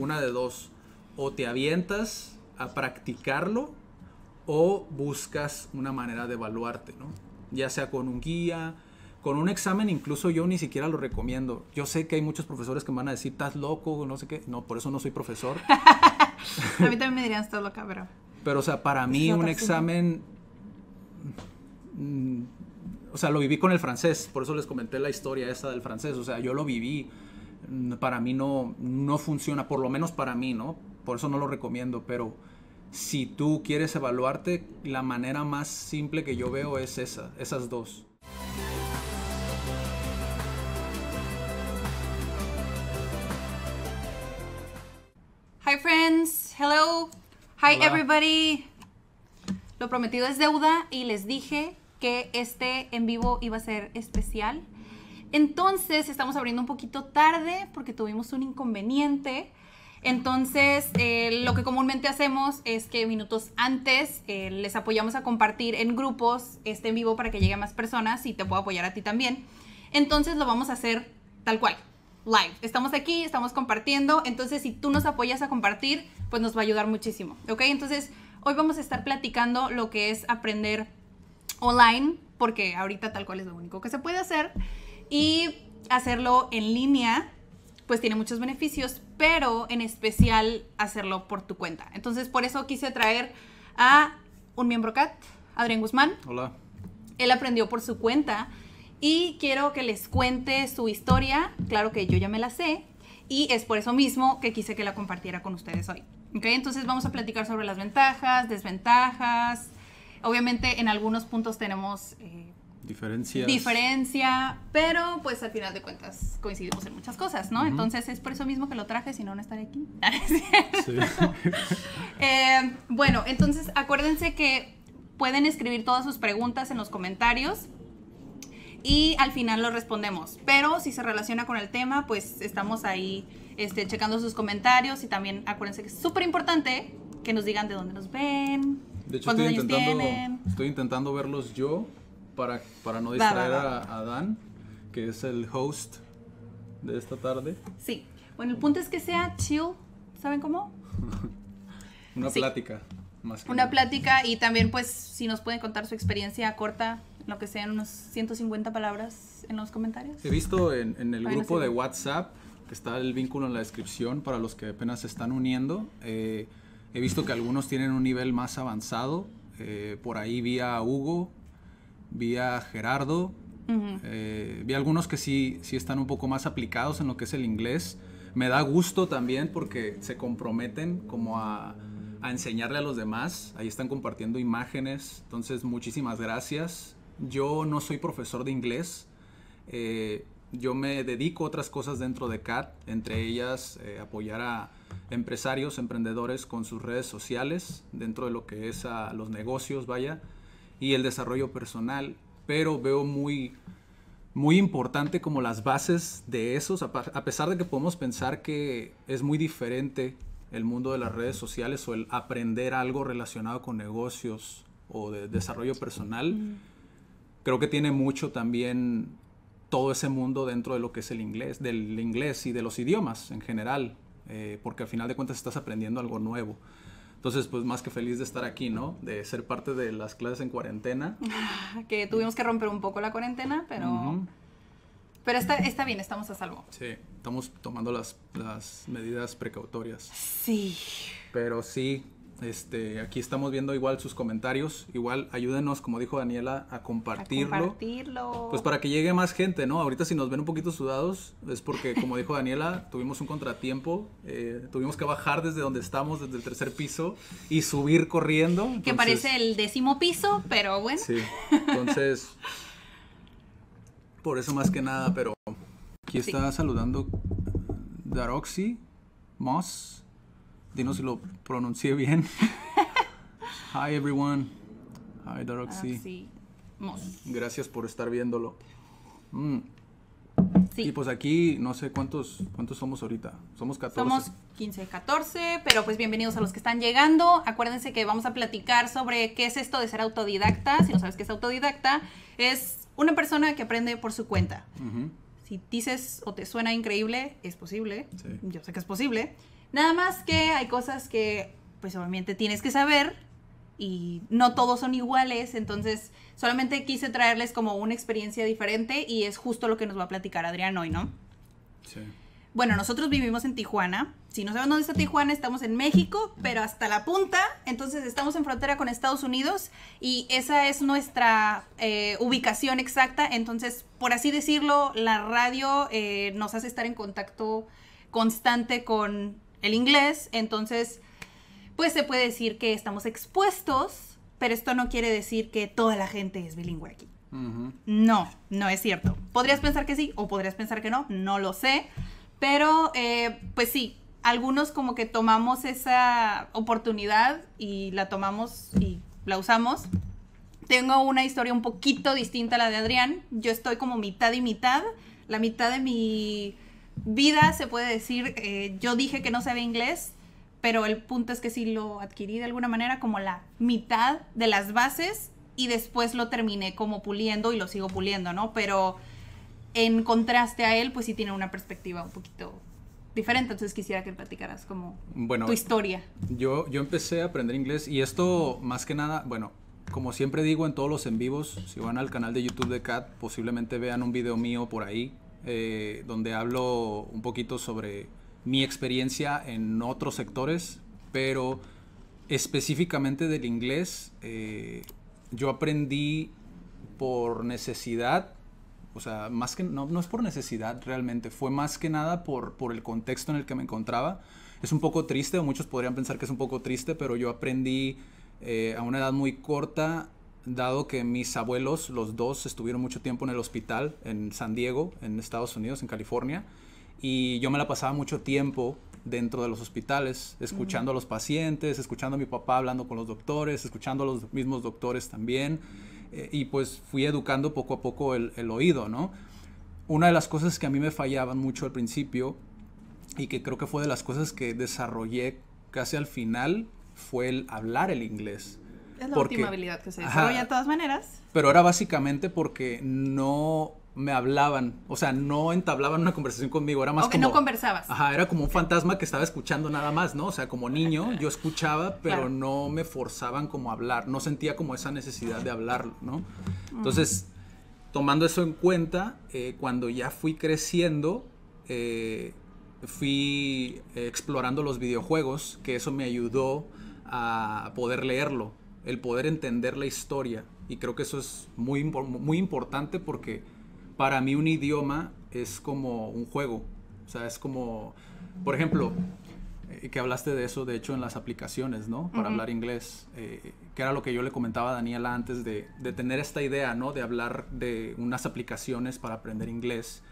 una de dos, o te avientas a practicarlo o buscas una manera de evaluarte, ¿no? Ya sea con un guía, con un examen incluso yo ni siquiera lo recomiendo. Yo sé que hay muchos profesores que me van a decir, estás loco, no sé qué. No, por eso no soy profesor. a mí también me dirían, estás loca, pero... Pero, o sea, para mí un examen... Mm, o sea, lo viví con el francés, por eso les comenté la historia esta del francés. O sea, yo lo viví para mí no, funciona, por lo menos para mí, ¿no? Por eso no lo recomiendo, pero si tú quieres evaluarte, la manera más simple que yo veo es esa, esas dos. Hi friends, hello, hi everybody. Lo prometido es deuda y les dije que este en vivo iba a ser especial. Entonces estamos abriendo un poquito tarde porque tuvimos un inconveniente. Entonces, eh, lo que comúnmente hacemos es que minutos antes eh, les apoyamos a compartir en grupos este en vivo para que llegue a más personas y te puedo apoyar a ti también. Entonces, lo vamos a hacer tal cual, live. Estamos aquí, estamos compartiendo. Entonces, si tú nos apoyas a compartir, pues nos va a ayudar muchísimo. ¿Ok? Entonces, hoy vamos a estar platicando lo que es aprender online, porque ahorita tal cual es lo único que se puede hacer. Y hacerlo en línea, pues tiene muchos beneficios, pero en especial hacerlo por tu cuenta. Entonces, por eso quise traer a un miembro CAT, Adrián Guzmán. Hola. Él aprendió por su cuenta y quiero que les cuente su historia. Claro que yo ya me la sé y es por eso mismo que quise que la compartiera con ustedes hoy. ¿Ok? Entonces vamos a platicar sobre las ventajas, desventajas. Obviamente en algunos puntos tenemos eh, diferencia, Diferencia, pero pues al final de cuentas coincidimos en muchas cosas, ¿no? Entonces es por eso mismo que lo traje, si no, no estaré aquí. Eh, bueno, entonces acuérdense que pueden escribir todas sus preguntas en los comentarios y al final lo respondemos. Pero si se relaciona con el tema, pues estamos ahí este, checando sus comentarios y también acuérdense que es súper importante que nos digan de dónde nos ven. De hecho, estoy intentando, estoy intentando verlos yo para, para no distraer A, Dan, que es el host de esta tarde. Sí. Bueno, el punto es que sea chill, ¿saben cómo? Una plática. Más Una plática y también pues si nos pueden contar su experiencia corta, lo que sean unos 150 palabras en los comentarios. He visto en, el grupo de WhatsApp, que está el vínculo en la descripción para los que apenas se están uniendo, eh, he visto que algunos tienen un nivel más avanzado. Eh, por ahí vía Hugo vi a Gerardo, vi eh, vi algunos que sí, sí están un poco más aplicados en lo que es el inglés. Me da gusto también porque se comprometen como a, enseñarle a los demás. Ahí están compartiendo imágenes. Entonces, muchísimas gracias. Yo no soy profesor de inglés. Eh, yo me dedico a otras cosas dentro de CAT, entre ellas eh, apoyar a empresarios, emprendedores con sus redes sociales, dentro de lo que es a los negocios, vaya y el desarrollo personal, pero veo muy, muy importante como las bases de esos, a pesar de que podemos pensar que es muy diferente el mundo de las redes sociales o el aprender algo relacionado con negocios o de desarrollo personal, mm. creo que tiene mucho también todo ese mundo dentro de lo que es el inglés, del inglés y de los idiomas en general, eh, porque al final de cuentas estás aprendiendo algo nuevo. Entonces, pues más que feliz de estar aquí, ¿no? De ser parte de las clases en cuarentena. que tuvimos que romper un poco la cuarentena, pero... Pero está, está bien, estamos a salvo. Sí, estamos tomando las, las medidas precautorias. Sí. Pero sí, este, aquí estamos viendo igual sus comentarios. Igual ayúdenos, como dijo Daniela, a compartirlo. compartirlo. Pues para que llegue más gente, ¿no? Ahorita si nos ven un poquito sudados es porque, como dijo Daniela, tuvimos un contratiempo. Eh, tuvimos que bajar desde donde estamos, desde el tercer piso, y subir corriendo. que parece el décimo piso, pero bueno. Sí, entonces... por eso más que nada, pero aquí está saludando Daroxy Moss. Dinos si lo pronuncié bien. Hi everyone. Hi Daroxy. Gracias por estar viéndolo. Mm. Y pues aquí no sé cuántos cuántos somos ahorita. Somos 14. Somos 15, 14, pero pues bienvenidos a los que están llegando. Acuérdense que vamos a platicar sobre qué es esto de ser autodidacta. Si no sabes qué es autodidacta, es una persona que aprende por su cuenta. Si dices o te suena increíble, es posible. Yo sé que es posible. Nada más que hay cosas que, pues obviamente tienes que saber y no todos son iguales, entonces solamente quise traerles como una experiencia diferente y es justo lo que nos va a platicar Adrián hoy, ¿no? Sí. Bueno, nosotros vivimos en Tijuana. Si no saben dónde está Tijuana, estamos en México, pero hasta la punta. Entonces estamos en frontera con Estados Unidos y esa es nuestra eh, ubicación exacta. Entonces, por así decirlo, la radio eh, nos hace estar en contacto constante con el inglés, entonces pues se puede decir que estamos expuestos, pero esto no quiere decir que toda la gente es bilingüe aquí. No, no es cierto. Podrías pensar que sí o podrías pensar que no, no lo sé, pero eh, pues sí, algunos como que tomamos esa oportunidad y la tomamos y la usamos. Tengo una historia un poquito distinta a la de Adrián. Yo estoy como mitad y mitad. La mitad de mi vida, se puede decir, eh, yo dije que no sabía inglés, pero el punto es que sí lo adquirí de alguna manera como la mitad de las bases y después lo terminé como puliendo y lo sigo puliendo, ¿no? Pero en contraste a él, pues sí tiene una perspectiva un poquito diferente, entonces quisiera que platicaras como bueno, tu historia. Yo, yo empecé a aprender inglés y esto más que nada, bueno, como siempre digo en todos los en vivos, si van al canal de YouTube de Cat, posiblemente vean un video mío por ahí eh, donde hablo un poquito sobre mi experiencia en otros sectores, pero específicamente del inglés, eh, yo aprendí por necesidad, o sea, más que no, no es por necesidad realmente, fue más que nada por, por el contexto en el que me encontraba. Es un poco triste, o muchos podrían pensar que es un poco triste, pero yo aprendí eh, a una edad muy corta dado que mis abuelos, los dos, estuvieron mucho tiempo en el hospital en San Diego, en Estados Unidos, en California, y yo me la pasaba mucho tiempo dentro de los hospitales, escuchando a los pacientes, escuchando a mi papá hablando con los doctores, escuchando a los mismos doctores también, eh, y pues fui educando poco a poco el, el oído, ¿no? Una de las cosas que a mí me fallaban mucho al principio y que creo que fue de las cosas que desarrollé casi al final fue el hablar el inglés es la última habilidad que se desarrolla de todas maneras. Pero era básicamente porque no me hablaban, o sea, no entablaban una conversación conmigo, era más okay, como... no conversabas. Ajá, era como un fantasma que estaba escuchando nada más, ¿no? O sea, como niño yo escuchaba, pero no me forzaban como a hablar, no sentía como esa necesidad de hablar, ¿no? Entonces, tomando eso en cuenta, eh, cuando ya fui creciendo, eh, fui explorando los videojuegos, que eso me ayudó a poder leerlo el poder entender la historia. Y creo que eso es muy, muy importante porque para mí un idioma es como un juego. O sea, es como, por ejemplo, eh, que hablaste de eso, de hecho, en las aplicaciones, ¿no? Para hablar inglés, eh, que era lo que yo le comentaba a Daniela antes de, de, tener esta idea, ¿no? De hablar de unas aplicaciones para aprender inglés.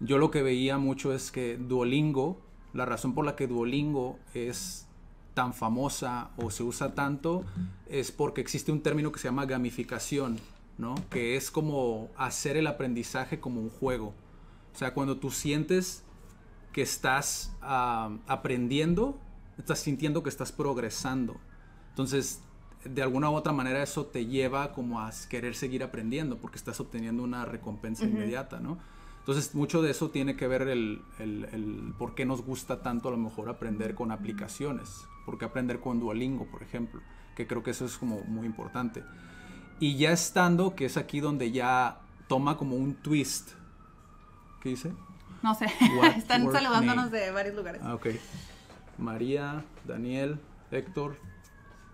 Yo lo que veía mucho es que Duolingo, la razón por la que Duolingo es tan famosa o se usa tanto es porque existe un término que se llama gamificación, ¿no? Que es como hacer el aprendizaje como un juego. O sea, cuando tú sientes que estás aprendiendo, estás sintiendo que estás progresando. Entonces, de alguna u otra manera eso te lleva como a querer seguir aprendiendo porque estás obteniendo una recompensa inmediata, ¿no? Entonces, mucho de eso tiene que ver el, por qué nos gusta tanto a lo mejor aprender con aplicaciones, porque aprender con Duolingo, por ejemplo, que creo que eso es como muy importante. Y ya estando, que es aquí donde ya toma como un twist. ¿Qué dice? No sé, están saludándonos de varios lugares. Ah, ok. María, Daniel, Héctor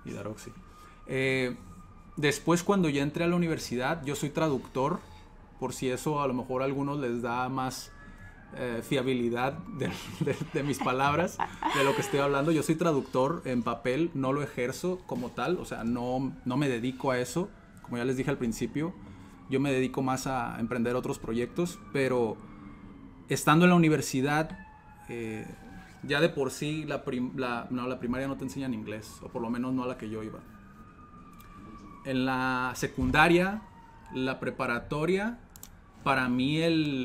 y Daroxi. Eh, después, cuando ya entré a la universidad, yo soy traductor por si eso a lo mejor a algunos les da más eh, fiabilidad de, mis palabras, de lo que estoy hablando. Yo soy traductor en papel, no lo ejerzo como tal, o sea, no, no me dedico a eso, como ya les dije al principio. Yo me dedico más a emprender otros proyectos, pero estando en la universidad, eh, ya de por sí la, primaria no te enseñan inglés, o por lo menos no a la que yo iba. En la secundaria, la preparatoria para mí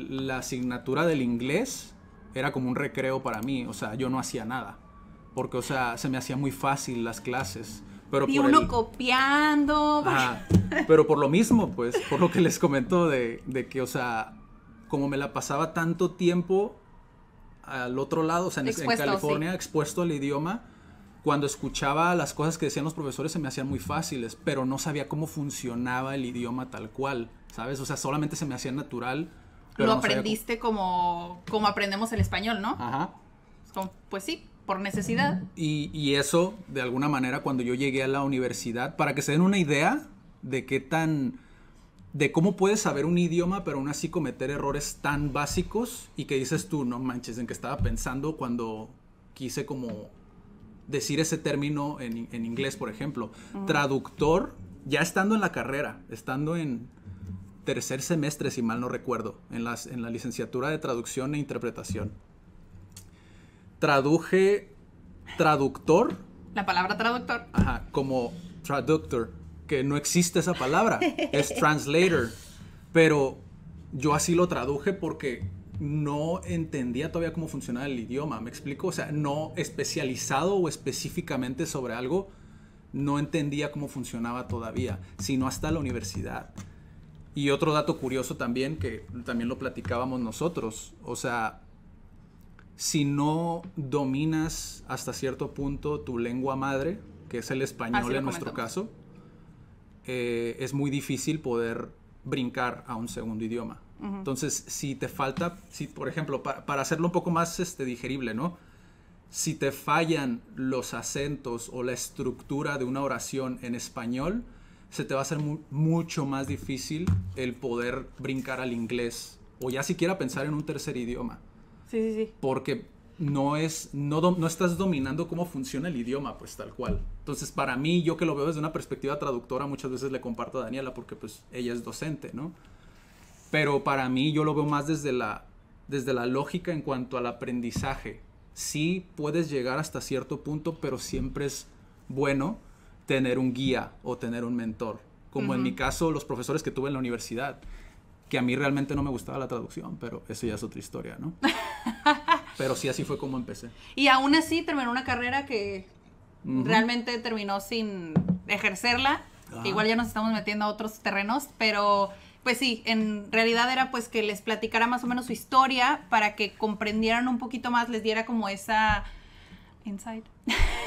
la asignatura del inglés era como un recreo para mí, o sea, yo no hacía nada, porque, o sea, se me hacía muy fácil las clases. Pero y uno copiando. pero por lo mismo, pues, por lo que les comento de, que, o sea, como me la pasaba tanto tiempo al otro lado, o sea, en, California, expuesto al idioma, cuando escuchaba las cosas que decían los profesores se me hacían muy fáciles, pero no sabía cómo funcionaba el idioma tal cual. ¿sabes? O sea, solamente se me hacía natural. Lo aprendiste como, como aprendemos el español, ¿no? Ajá. pues sí, por necesidad. Y, eso, de alguna manera, cuando yo llegué a la universidad, para que se den una idea de qué tan... de cómo puedes saber un idioma, pero aún así cometer errores tan básicos y que dices tú, no manches, en qué estaba pensando cuando quise como decir ese término en, inglés, por ejemplo. Traductor, ya estando en la carrera, estando en tercer semestre, si mal no recuerdo, en, las, en la licenciatura de traducción e interpretación. Traduje traductor. La palabra traductor. Ajá, como traductor, que no existe esa palabra, es translator. Pero yo así lo traduje porque no entendía todavía cómo funcionaba el idioma, ¿me explico? O sea, no especializado o específicamente sobre algo, no entendía cómo funcionaba todavía, sino hasta la universidad. Y otro dato curioso también, que también lo platicábamos nosotros, o sea, si no dominas hasta cierto punto tu lengua madre, que es el español en nuestro caso, eh, es muy difícil poder brincar a un segundo idioma. Entonces, si te falta, si por ejemplo, para hacerlo un poco más este, digerible, ¿no? Si te fallan los acentos o la estructura de una oración en español, se te va a hacer mucho más difícil el poder brincar al inglés o ya siquiera pensar en un tercer idioma. Sí, sí, sí. Porque no es no, no estás dominando cómo funciona el idioma, pues tal cual. Entonces, para mí, yo que lo veo desde una perspectiva traductora, muchas veces le comparto a Daniela porque pues ella es docente, ¿no? Pero para mí yo lo veo más desde la desde la lógica en cuanto al aprendizaje. Sí puedes llegar hasta cierto punto, pero siempre es bueno tener un guía o tener un mentor, como en mi caso los profesores que tuve en la universidad, que a mí realmente no me gustaba la traducción, pero eso ya es otra historia, ¿no? pero sí, así fue como empecé. Y aún así terminó una carrera que realmente terminó sin ejercerla. Ah. Igual ya nos estamos metiendo a otros terrenos, pero pues sí, en realidad era pues que les platicara más o menos su historia para que comprendieran un poquito más, les diera como esa inside.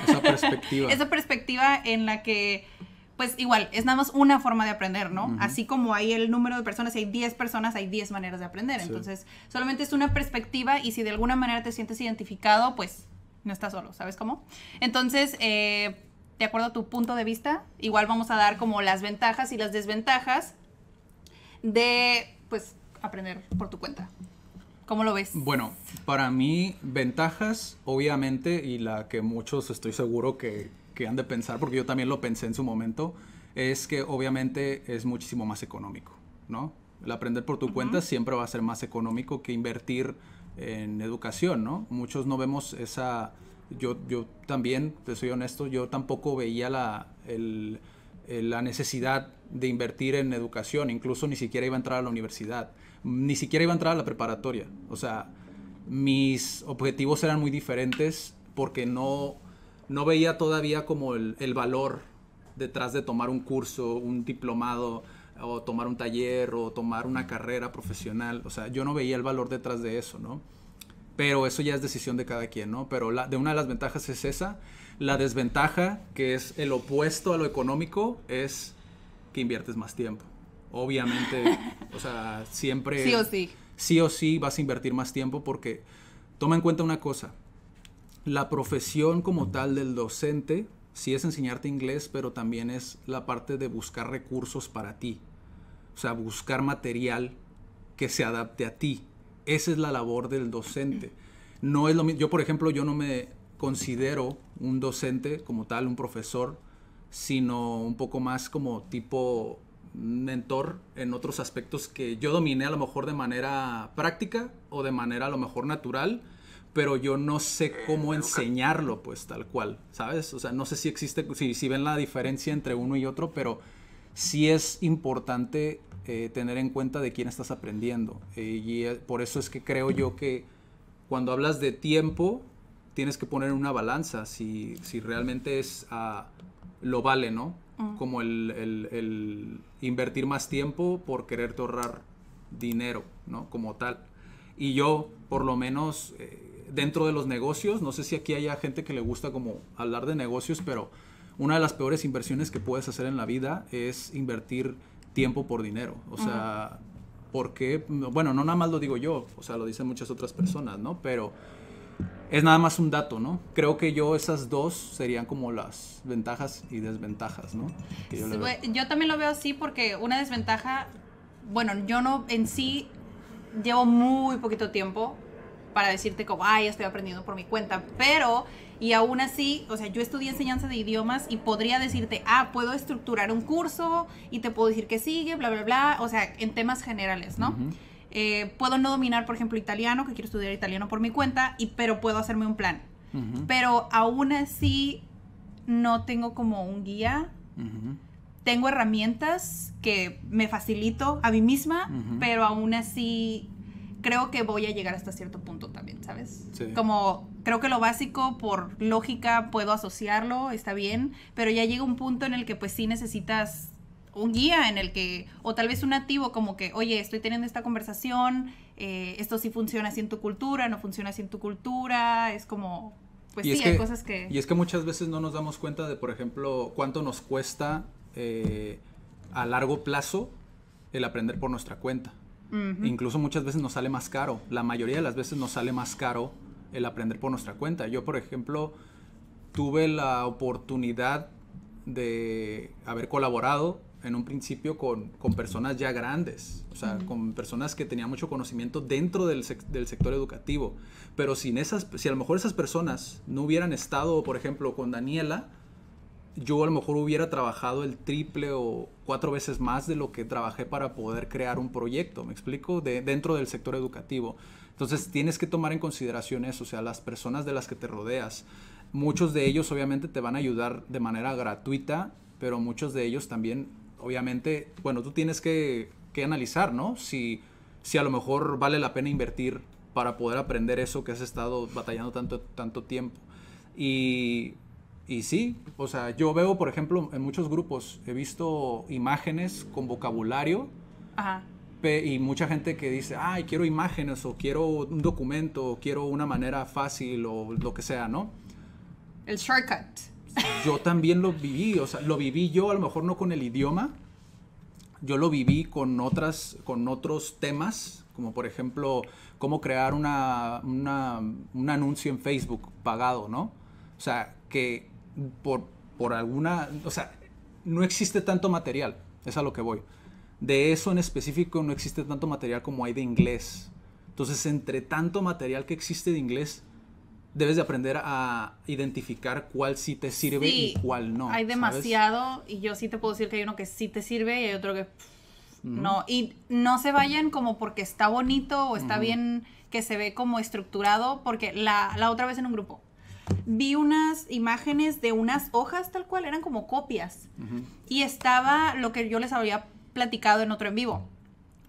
Esa perspectiva. Esa perspectiva en la que, pues igual, es nada más una forma de aprender, ¿no? Así como hay el número de personas, si hay 10 personas, hay 10 maneras de aprender. Entonces, solamente es una perspectiva y si de alguna manera te sientes identificado, pues no estás solo, ¿sabes cómo? Entonces, eh, de acuerdo a tu punto de vista, igual vamos a dar como las ventajas y las desventajas de, pues, aprender por tu cuenta. ¿Cómo lo ves? Bueno, para mí, ventajas, obviamente, y la que muchos estoy seguro que, que han de pensar, porque yo también lo pensé en su momento, es que obviamente es muchísimo más económico, ¿no? El aprender por tu cuenta siempre va a ser más económico que invertir en educación, ¿no? Muchos no vemos esa... Yo, yo también, te soy honesto, yo tampoco veía la, la necesidad de invertir en educación, incluso ni siquiera iba a entrar a la universidad ni siquiera iba a entrar a la preparatoria. O sea, mis objetivos eran muy diferentes porque no, no veía todavía como el, valor detrás de tomar un curso, un diplomado, o tomar un taller, o tomar una carrera profesional. O sea, yo no veía el valor detrás de eso, ¿no? Pero eso ya es decisión de cada quien, ¿no? Pero la, de una de las ventajas es esa. La desventaja, que es el opuesto a lo económico, es que inviertes más tiempo obviamente, o sea, siempre... Sí o sí. Sí o sí vas a invertir más tiempo porque toma en cuenta una cosa, la profesión como tal del docente sí es enseñarte inglés, pero también es la parte de buscar recursos para ti. O sea, buscar material que se adapte a ti. Esa es la labor del docente. No es lo mismo. Yo, por ejemplo, yo no me considero un docente como tal, un profesor, sino un poco más como tipo mentor en otros aspectos que yo dominé a lo mejor de manera práctica o de manera a lo mejor natural, pero yo no sé eh, cómo enseñarlo pues tal cual, ¿sabes? O sea, no sé si existe, si, si ven la diferencia entre uno y otro, pero sí es importante eh, tener en cuenta de quién estás aprendiendo. Eh, y por eso es que creo yo que cuando hablas de tiempo, tienes que poner una balanza si, si realmente es, ah, lo vale, ¿no? como el, el, invertir más tiempo por quererte ahorrar dinero, ¿no? Como tal. Y yo, por lo menos, eh, dentro de los negocios, no sé si aquí haya gente que le gusta como hablar de negocios, pero una de las peores inversiones que puedes hacer en la vida es invertir tiempo por dinero. O sea, ¿por porque, bueno, no nada más lo digo yo, o sea, lo dicen muchas otras personas, ¿no? Pero es nada más un dato, ¿no? Creo que yo esas dos serían como las ventajas y desventajas, ¿no? yo, también lo veo así porque una desventaja, bueno, yo no en sí llevo muy poquito tiempo para decirte como, ay, estoy aprendiendo por mi cuenta, pero y aún así, o sea, yo estudié enseñanza de idiomas y podría decirte, ah, puedo estructurar un curso y te puedo decir que sigue, bla, bla, bla, o sea, en temas generales, ¿no? Eh, puedo no dominar, por ejemplo, italiano, que quiero estudiar italiano por mi cuenta, pero puedo hacerme un plan. Pero aún así no tengo como un guía. Tengo herramientas que me facilito a mí misma, pero aún así creo que voy a llegar hasta cierto punto también, ¿sabes? Como creo que lo básico por lógica puedo asociarlo, está bien, pero ya llega un punto en el que pues sí necesitas un guía en el que, o tal vez un nativo como que, oye, estoy teniendo esta conversación, eh, esto sí funciona así en tu cultura, no funciona así en tu cultura, es como, pues sí, hay cosas que... Y es que muchas veces no nos damos cuenta de, por ejemplo, cuánto nos cuesta eh, a largo plazo el aprender por nuestra cuenta. Incluso muchas veces nos sale más caro, la mayoría de las veces nos sale más caro el aprender por nuestra cuenta. Yo, por ejemplo, tuve la oportunidad de haber colaborado en un principio con, con personas ya grandes, o sea, con personas que tenían mucho conocimiento dentro del, del, sector educativo. Pero sin esas, si a lo mejor esas personas no hubieran estado, por ejemplo, con Daniela, yo a lo mejor hubiera trabajado el triple o cuatro veces más de lo que trabajé para poder crear un proyecto, ¿me explico? De, dentro del sector educativo. Entonces tienes que tomar en consideración eso, o sea, las personas de las que te rodeas. Muchos de ellos obviamente te van a ayudar de manera gratuita, pero muchos de ellos también obviamente, bueno, tú tienes que, que analizar, ¿no? Si, a lo mejor vale la pena invertir para poder aprender eso que has estado batallando tanto, tanto tiempo. Y, y sí, o sea, yo veo, por ejemplo, en muchos grupos, he visto imágenes con vocabulario. Ajá. Y mucha gente que dice, ay, quiero imágenes o quiero un documento o quiero una manera fácil o lo que sea, ¿no? El shortcut yo también lo viví, o sea, lo viví yo, a lo mejor no con el idioma, yo lo viví con, otras, con otros temas, como por ejemplo, cómo crear una, un anuncio en Facebook pagado, ¿no? O sea, que por, por alguna, o sea, no existe tanto material, es a lo que voy. De eso en específico no existe tanto material como hay de inglés. Entonces, entre tanto material que existe de inglés, debes de aprender a identificar cuál sí te sirve y cuál no. Hay demasiado y yo sí te puedo decir que hay uno que sí te sirve y hay otro que no. Y no se vayan como porque está bonito o está bien que se ve como estructurado, porque la, la otra vez en un grupo vi unas imágenes de unas hojas tal cual, eran como copias. Y estaba lo que yo les había platicado en otro en vivo.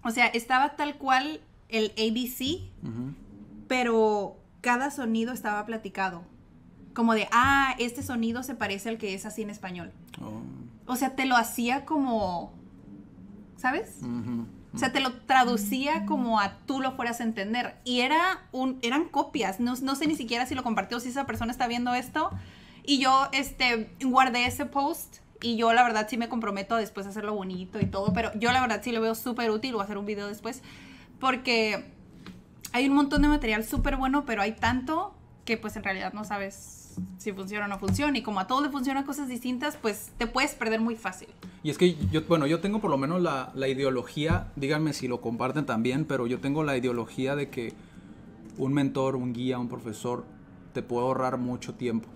O sea, estaba tal cual el ABC, pero cada sonido estaba platicado. Como de, ah, este sonido se parece al que es así en español. Oh. O sea, te lo hacía como, ¿sabes? O sea, te lo traducía como a tú lo fueras a entender. Y era un, eran copias. No, sé ni siquiera si lo compartió, si esa persona está viendo esto. Y yo este, guardé ese post y yo la verdad sí me comprometo a después hacerlo bonito y todo. Pero yo la verdad sí lo veo súper útil. Voy a hacer un video después. Porque hay un montón de material súper bueno, pero hay tanto que pues en realidad no sabes si funciona o no funciona. Y como a todos le funcionan cosas distintas, pues te puedes perder muy fácil. Y es que yo, bueno, yo tengo por lo menos la, la ideología, díganme si lo comparten también, pero yo tengo la ideología de que un mentor, un guía, un profesor te puede ahorrar mucho tiempo.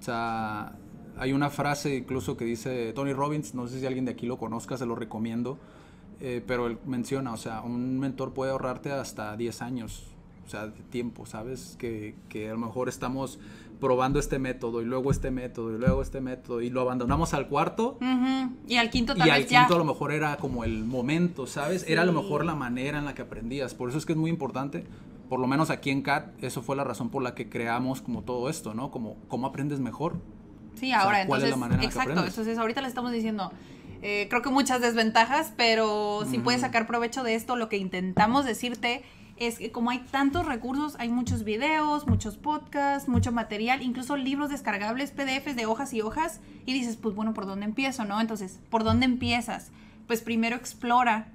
O sea, hay una frase incluso que dice Tony Robbins, no sé si alguien de aquí lo conozca, se lo recomiendo, eh, pero él menciona, o sea, un mentor puede ahorrarte hasta 10 años, o sea, de tiempo, ¿sabes? Que, que a lo mejor estamos probando este método y luego este método y luego este método y lo abandonamos al cuarto. Y al quinto tal Y al quinto a lo mejor era como el momento, ¿sabes? Era a lo mejor la manera en la que aprendías. Por eso es que es muy importante, por lo menos aquí en CAT, eso fue la razón por la que creamos como todo esto, ¿no? Como cómo aprendes mejor. Sí, ahora entonces, es la manera exacto, en la entonces ahorita le estamos diciendo, eh, creo que muchas desventajas, pero si puedes sacar provecho de esto, lo que intentamos decirte es que como hay tantos recursos, hay muchos videos, muchos podcasts, mucho material, incluso libros descargables, PDFs de hojas y hojas, y dices, pues bueno, ¿por dónde empiezo, no? Entonces, ¿por dónde empiezas? Pues primero explora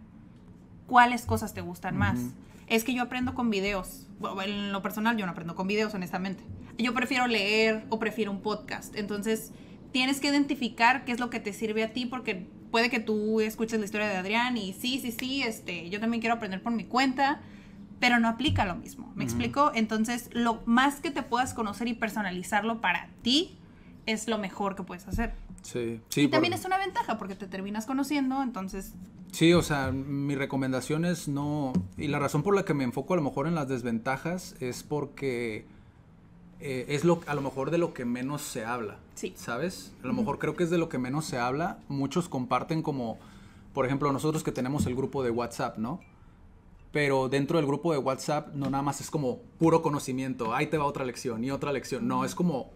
cuáles cosas te gustan más. Es que yo aprendo con videos. en lo personal, yo no aprendo con videos, honestamente. Yo prefiero leer o prefiero un podcast. Entonces, tienes que identificar qué es lo que te sirve a ti, porque puede que tú escuches la historia de Adrián y sí, sí, sí, este, yo también quiero aprender por mi cuenta, pero no aplica lo mismo. ¿Me explico? Entonces, lo más que te puedas conocer y personalizarlo para ti es lo mejor que puedes hacer. Sí, sí. Y también es una ventaja porque te terminas conociendo, entonces... Sí, o sea, mi recomendación es no... Y la razón por la que me enfoco a lo mejor en las desventajas es porque eh, es lo, a lo mejor de lo que menos se habla. Sí. ¿Sabes? A lo mejor creo que es de lo que menos se habla. Muchos comparten como, por ejemplo, nosotros que tenemos el grupo de WhatsApp, ¿no? Pero dentro del grupo de WhatsApp no nada más es como puro conocimiento, ahí te va otra lección y otra lección. No, es como,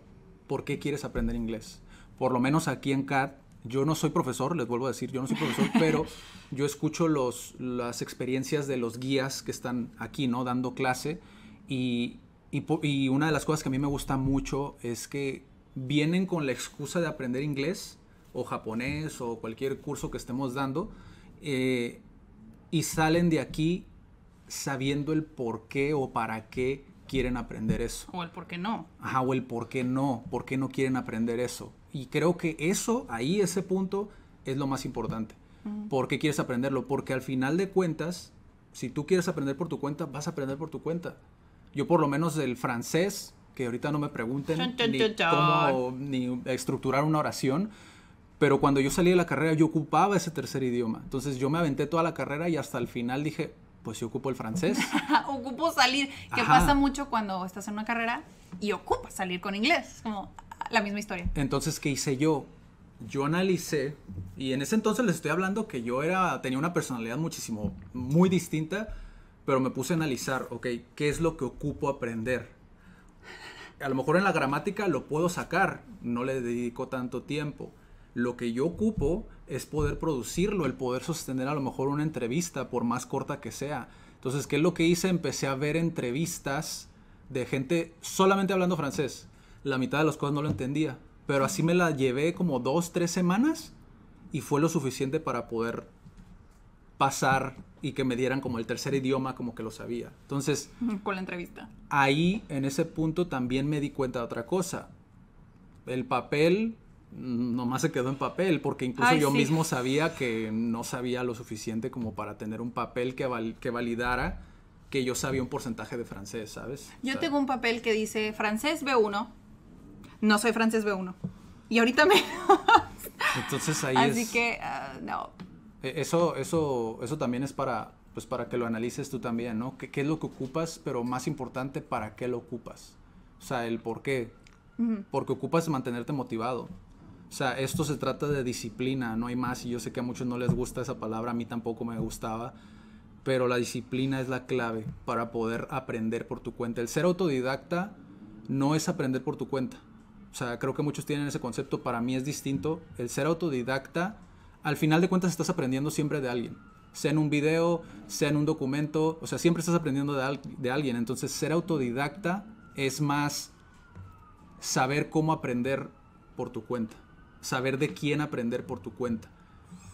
¿por qué quieres aprender inglés? Por lo menos aquí en CAD, yo no soy profesor, les vuelvo a decir, yo no soy profesor, pero yo escucho los, las experiencias de los guías que están aquí, ¿no? Dando clase y, y, una de las cosas que a mí me gusta mucho es que vienen con la excusa de aprender inglés o japonés o cualquier curso que estemos dando eh, y salen de aquí sabiendo el por qué o para qué quieren aprender eso. O el por qué no. Ajá, o el por qué no, por qué no quieren aprender eso. Y creo que eso, ahí ese punto, es lo más importante. ¿Por qué quieres aprenderlo? Porque al final de cuentas, si tú quieres aprender por tu cuenta, vas a aprender por tu cuenta. Yo por lo menos el francés, que ahorita no me pregunten ni cómo ni estructurar una oración, pero cuando yo salí de la carrera yo ocupaba ese tercer idioma. Entonces yo me aventé toda la carrera y hasta el final dije, pues yo ocupo el francés. ocupo salir, que pasa mucho cuando estás en una carrera y ocupa salir con inglés, como la misma historia. Entonces, ¿qué hice yo? Yo analicé, y en ese entonces les estoy hablando que yo era, tenía una personalidad muchísimo, muy distinta pero me puse a analizar, ok, ¿qué es lo que ocupo aprender? A lo mejor en la gramática lo puedo sacar, no le dedico tanto tiempo. Lo que yo ocupo es poder producirlo, el poder sostener a lo mejor una entrevista, por más corta que sea. Entonces, ¿qué es lo que hice? Empecé a ver entrevistas de gente solamente hablando francés. La mitad de las cosas no lo entendía, pero así me la llevé como dos, tres semanas y fue lo suficiente para poder pasar y que me dieran como el tercer idioma, como que lo sabía. Entonces... Con la entrevista. Ahí, en ese punto, también me di cuenta de otra cosa. El papel mm, nomás se quedó en papel, porque incluso yo mismo sabía que no sabía lo suficiente como para tener un papel que, que validara que yo sabía un porcentaje de francés, ¿sabes? Yo tengo un papel que dice francés B1. No soy francés B1. Y ahorita me... Entonces ahí Así que, ah, no. E, eso, eso, eso también es para, pues para que lo analices tú también, ¿no? ¿Qué, ¿Qué, es lo que ocupas? Pero más importante, ¿para qué lo ocupas? O sea, el por qué. Porque ocupas mantenerte motivado. O sea, esto se trata de disciplina, no hay más. Y yo sé que a muchos no les gusta esa palabra, a mí tampoco me gustaba. Pero la disciplina es la clave para poder aprender por tu cuenta. El ser autodidacta no es aprender por tu cuenta. O sea, creo que muchos tienen ese concepto. Para mí es distinto. El ser autodidacta al final de cuentas estás aprendiendo siempre de alguien. Sea en un video, sea en un documento, o sea, siempre estás aprendiendo de, alguien. Entonces, ser autodidacta es más saber cómo aprender por tu cuenta, saber de quién aprender por tu cuenta.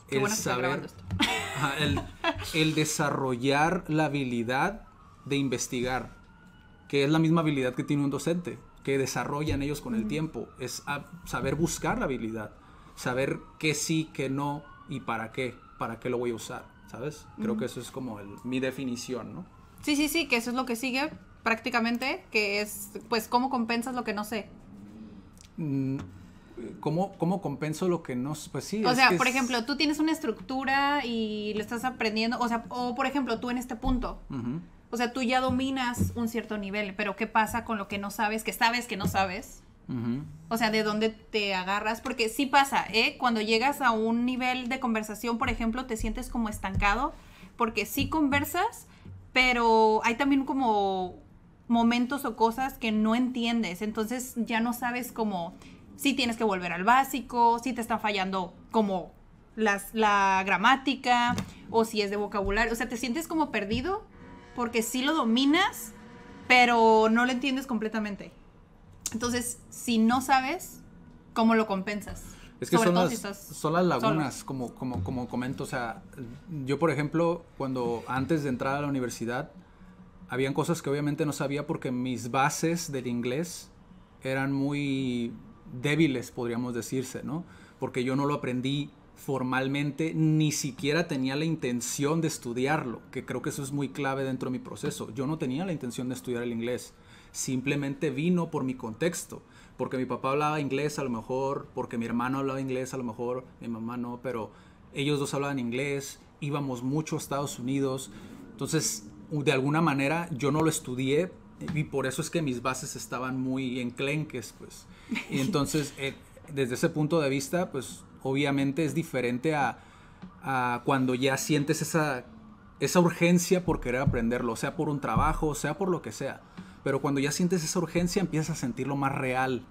el saber, El, desarrollar la habilidad de investigar, que es la misma habilidad que tiene un docente, que desarrollan ellos con el tiempo, es ah, saber buscar la habilidad saber qué sí, qué no y para qué, para qué lo voy a usar, ¿sabes? Creo que eso es como mi definición, ¿no? Sí, sí, sí, que eso es lo que sigue prácticamente, que es, pues, ¿cómo compensas lo que no sé? Mm, ¿Cómo, ¿cómo, compenso lo que no? Pues sí. O sea, por ejemplo, tú tienes una estructura y lo estás aprendiendo, o sea, o por ejemplo, tú en este punto, o sea, tú ya dominas un cierto nivel, pero ¿qué pasa con lo que no sabes, que sabes que no sabes? O sea, de dónde te agarras, porque sí pasa, ¿eh? Cuando llegas a un nivel de conversación, por ejemplo, te sientes como estancado, porque sí conversas, pero hay también como momentos o cosas que no entiendes, entonces ya no sabes cómo, si tienes que volver al básico, si te están fallando como las, la gramática, o si es de vocabulario, o sea, te sientes como perdido, porque sí lo dominas, pero no lo entiendes completamente. Entonces, si no sabes, ¿cómo lo compensas? son, las, lagunas, como, como, como comento. O sea, yo, por ejemplo, cuando antes de entrar a la universidad, habían cosas que obviamente no sabía porque mis bases del inglés eran muy débiles, podríamos decirse, ¿no? Porque yo no lo aprendí formalmente, ni siquiera tenía la intención de estudiarlo, que creo que eso es muy clave dentro de mi proceso. Yo no tenía la intención de estudiar el inglés simplemente vino por mi contexto. Porque mi papá hablaba inglés a lo mejor, porque mi hermano hablaba inglés a lo mejor, mi mamá no, pero ellos dos hablaban inglés, íbamos mucho a Estados Unidos. Entonces, de alguna manera yo no lo estudié y por eso es que mis bases estaban muy enclenques, pues. Y entonces, eh, desde ese punto de vista, pues obviamente es diferente a, a cuando ya sientes esa, esa urgencia por querer aprenderlo, sea por un trabajo, sea por lo que sea pero cuando ya sientes esa urgencia empiezas a sentirlo más real.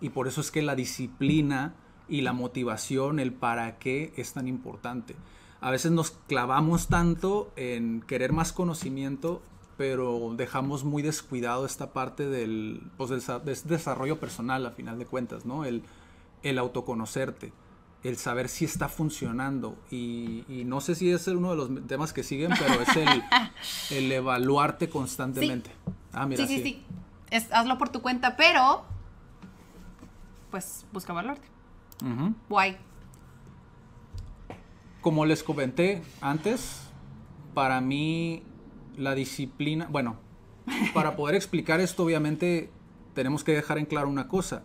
Y por eso es que la disciplina y la motivación, el para qué es tan importante. A veces nos clavamos tanto en querer más conocimiento, pero dejamos muy descuidado esta parte del, pues, desarrollo personal, a final de cuentas, ¿no? el autoconocerte el saber si está funcionando. Y, no sé si es uno de los temas que siguen, pero es el, el evaluarte constantemente. Sí. Ah, sí, sí, hazlo por tu cuenta, pero pues busca evaluarte... Guay. Como les comenté antes, para mí la disciplina, bueno, para poder explicar esto obviamente tenemos que dejar en claro una cosa.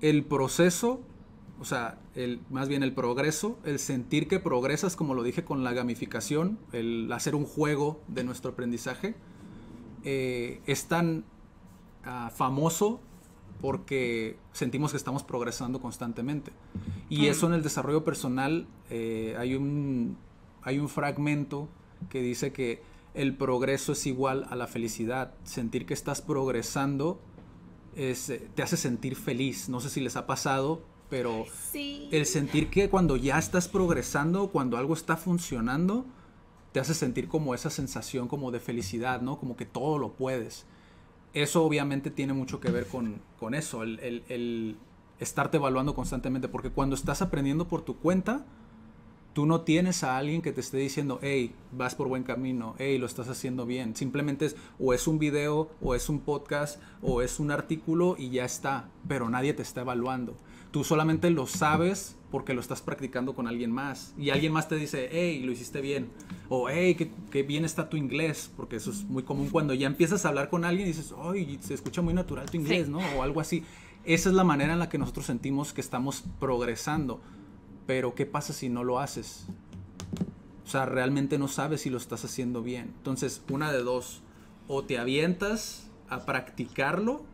El proceso, o sea, más bien el progreso, el sentir que progresas, como lo dije con la gamificación, el hacer un juego de nuestro aprendizaje, eh, es tan ah, famoso porque sentimos que estamos progresando constantemente. Y ah. eso en el desarrollo personal eh, hay, un, hay un fragmento que dice que el progreso es igual a la felicidad. Sentir que estás progresando eh, te hace sentir feliz. No sé si les ha pasado pero el sentir que cuando ya estás progresando, cuando algo está funcionando, te hace sentir como esa sensación como de felicidad, ¿no? Como que todo lo puedes. Eso obviamente tiene mucho que ver con, eso, el, el estarte evaluando constantemente, porque cuando estás aprendiendo por tu cuenta, tú no tienes a alguien que te esté diciendo, hey, vas por buen camino, hey, lo estás haciendo bien. Simplemente es o es un video, o es un podcast, o es un artículo y ya está, pero nadie te está evaluando. Tú solamente lo sabes porque lo estás practicando con alguien más. Y alguien más te dice, hey, lo hiciste bien. O hey, qué, bien está tu inglés. Porque eso es muy común cuando ya empiezas a hablar con alguien y dices, ay, se escucha muy natural tu inglés, ¿no? O algo así. Esa es la manera en la que nosotros sentimos que estamos progresando. Pero ¿qué pasa si no lo haces? O sea, realmente no sabes si lo estás haciendo bien. Entonces, una de dos. O te avientas a practicarlo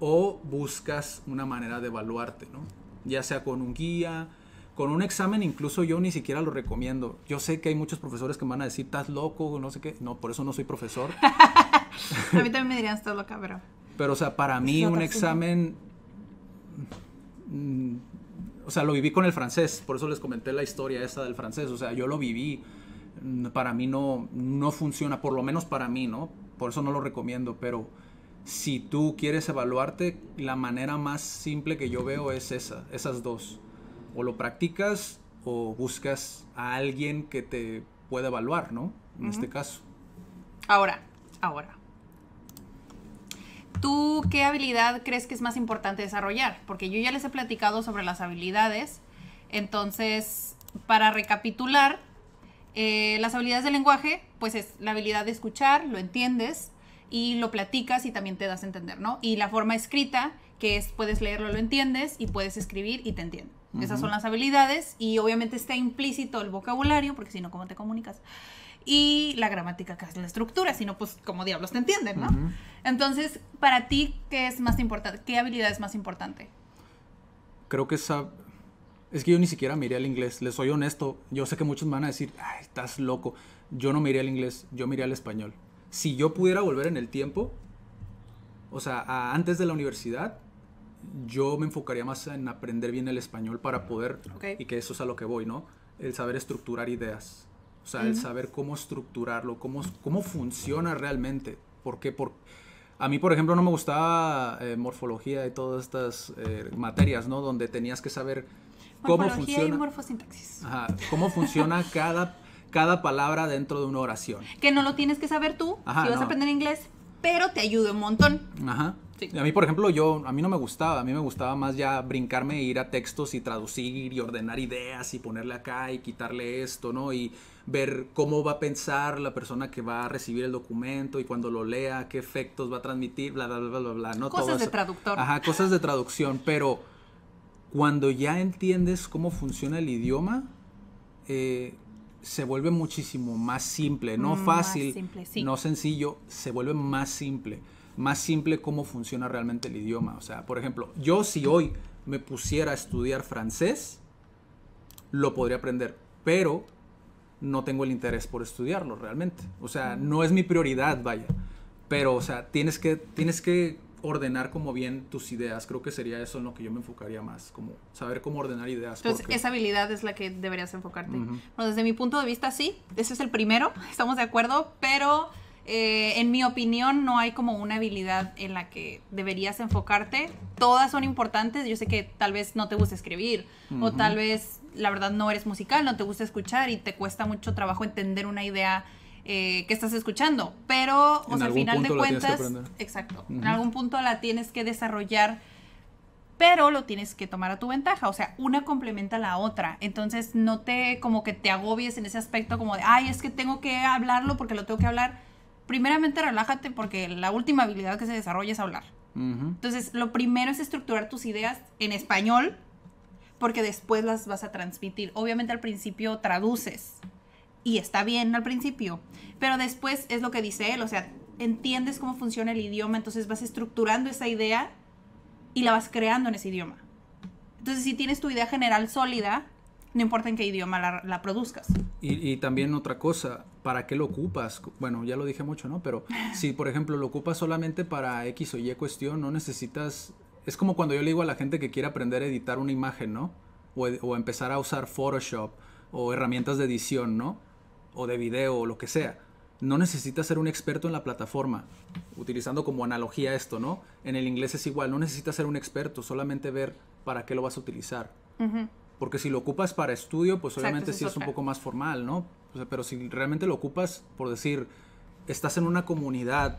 o buscas una manera de evaluarte, ¿no? Ya sea con un guía, con un examen, incluso yo ni siquiera lo recomiendo. Yo sé que hay muchos profesores que me van a decir, estás loco, no sé qué. No, por eso no soy profesor. a mí también me dirían, estás loca, pero... Pero, o sea, para mí un examen... Mm, o sea, lo viví con el francés, por eso les comenté la historia esta del francés, o sea, yo lo viví, para mí no, no funciona, por lo menos para mí, ¿no? Por eso no lo recomiendo, pero si tú quieres evaluarte, la manera más simple que yo veo es esa, esas dos. O lo practicas o buscas a alguien que te pueda evaluar, ¿no? En este caso. Ahora, ahora. ¿Tú qué habilidad crees que es más importante desarrollar? Porque yo ya les he platicado sobre las habilidades. Entonces, para recapitular, eh, las habilidades del lenguaje, pues es la habilidad de escuchar, lo entiendes, y lo platicas y también te das a entender, ¿no? Y la forma escrita, que es puedes leerlo, lo entiendes y puedes escribir y te entienden. Esas son las habilidades y obviamente está implícito el vocabulario, porque si no, ¿cómo te comunicas? Y la gramática, que es la estructura, si no, pues como diablos te entienden, ¿no? Entonces, para ti, ¿qué es más importante? ¿Qué habilidad es más importante? Creo que esa... Es que yo ni siquiera miré al inglés, les soy honesto. Yo sé que muchos van a decir, ay, estás loco. Yo no miré al inglés, yo miré al español si yo pudiera volver en el tiempo, o sea, antes de la universidad, yo me enfocaría más en aprender bien el español para poder, y que eso es a lo que voy, ¿no? El saber estructurar ideas. O sea, el saber cómo estructurarlo, cómo, cómo funciona realmente. Porque Por, a mí, por ejemplo, no me gustaba eh, morfología y todas estas eh, materias, ¿no? Donde tenías que saber cómo morfología funciona. y morfosintaxis. Ajá, cómo funciona cada cada palabra dentro de una oración. Que no lo tienes que saber tú si vas a aprender inglés, pero te ayuda un montón. Ajá. Sí. A mí, por ejemplo, yo, a mí no me gustaba, a mí me gustaba más ya brincarme e ir a textos y traducir y ordenar ideas y ponerle acá y quitarle esto, ¿no? Y ver cómo va a pensar la persona que va a recibir el documento y cuando lo lea, qué efectos va a transmitir, bla, bla, bla, bla, bla, Cosas de traductor. Ajá, cosas de traducción, pero cuando ya entiendes cómo funciona el idioma, eh, se vuelve muchísimo más simple, no mm, fácil, no sencillo, se vuelve más simple, más simple cómo funciona realmente el idioma. O sea, por ejemplo, yo si hoy me pusiera a estudiar francés, lo podría aprender, pero no tengo el interés por estudiarlo realmente. O sea, mm. no es mi prioridad, vaya. Pero, o sea, tienes que, tienes que ordenar como bien tus ideas. Creo que sería eso en lo que yo me enfocaría más, como saber cómo ordenar ideas. Entonces, esa habilidad es la que deberías enfocarte. desde mi punto de vista, sí, ese es el primero, estamos de acuerdo, pero eh, en mi opinión no hay como una habilidad en la que deberías enfocarte. Todas son importantes. Yo sé que tal vez no te gusta escribir o tal vez la verdad no eres musical, no te gusta escuchar y te cuesta mucho trabajo entender una idea eh, que estás escuchando. Pero, al final de cuentas, exacto, en algún punto la tienes que desarrollar, pero lo tienes que tomar a tu ventaja. O sea, una complementa a la otra. Entonces, no te como que te agobies en ese aspecto como de, ay, es que tengo que hablarlo porque lo tengo que hablar. Primeramente, relájate porque la última habilidad que se desarrolla es hablar. Entonces, lo primero es estructurar tus ideas en español porque después las vas a transmitir. Obviamente al principio traduces, y está bien al principio, pero después es lo que dice él, o sea, entiendes cómo funciona el idioma, entonces vas estructurando esa idea y la vas creando en ese idioma. Entonces, si tienes tu idea general sólida, no importa en qué idioma la, produzcas. Y, también otra cosa, ¿para qué lo ocupas? Bueno, ya lo dije mucho, ¿no? Pero si, por ejemplo, lo ocupas solamente para X o Y cuestión, no necesitas... Es como cuando yo le digo a la gente que quiere aprender a editar una imagen, ¿no? O, o empezar a usar Photoshop o herramientas de edición, ¿no? o de video o lo que sea. No necesitas ser un experto en la plataforma, utilizando como analogía esto, ¿no? En el inglés es igual, no necesitas ser un experto, solamente ver para qué lo vas a utilizar. Porque si lo ocupas para estudio, pues obviamente sí es un poco más formal, ¿no? pero si realmente lo ocupas, por decir, estás en una comunidad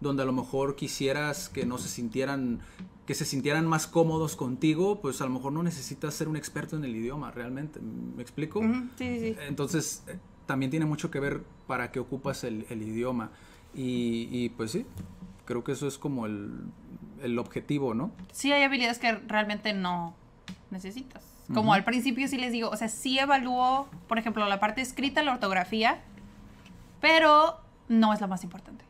donde a lo mejor quisieras que no se sintieran que se sintieran más cómodos contigo, pues a lo mejor no necesitas ser un experto en el idioma, realmente. ¿Me explico? sí, sí. Entonces, también tiene mucho que ver para qué ocupas el, idioma. Y, pues sí, creo que eso es como el, objetivo, ¿no? Sí, hay habilidades que realmente no necesitas. Como al principio sí les digo, o sea, sí evalúo, por ejemplo, la parte escrita, la ortografía, pero no es la más importante.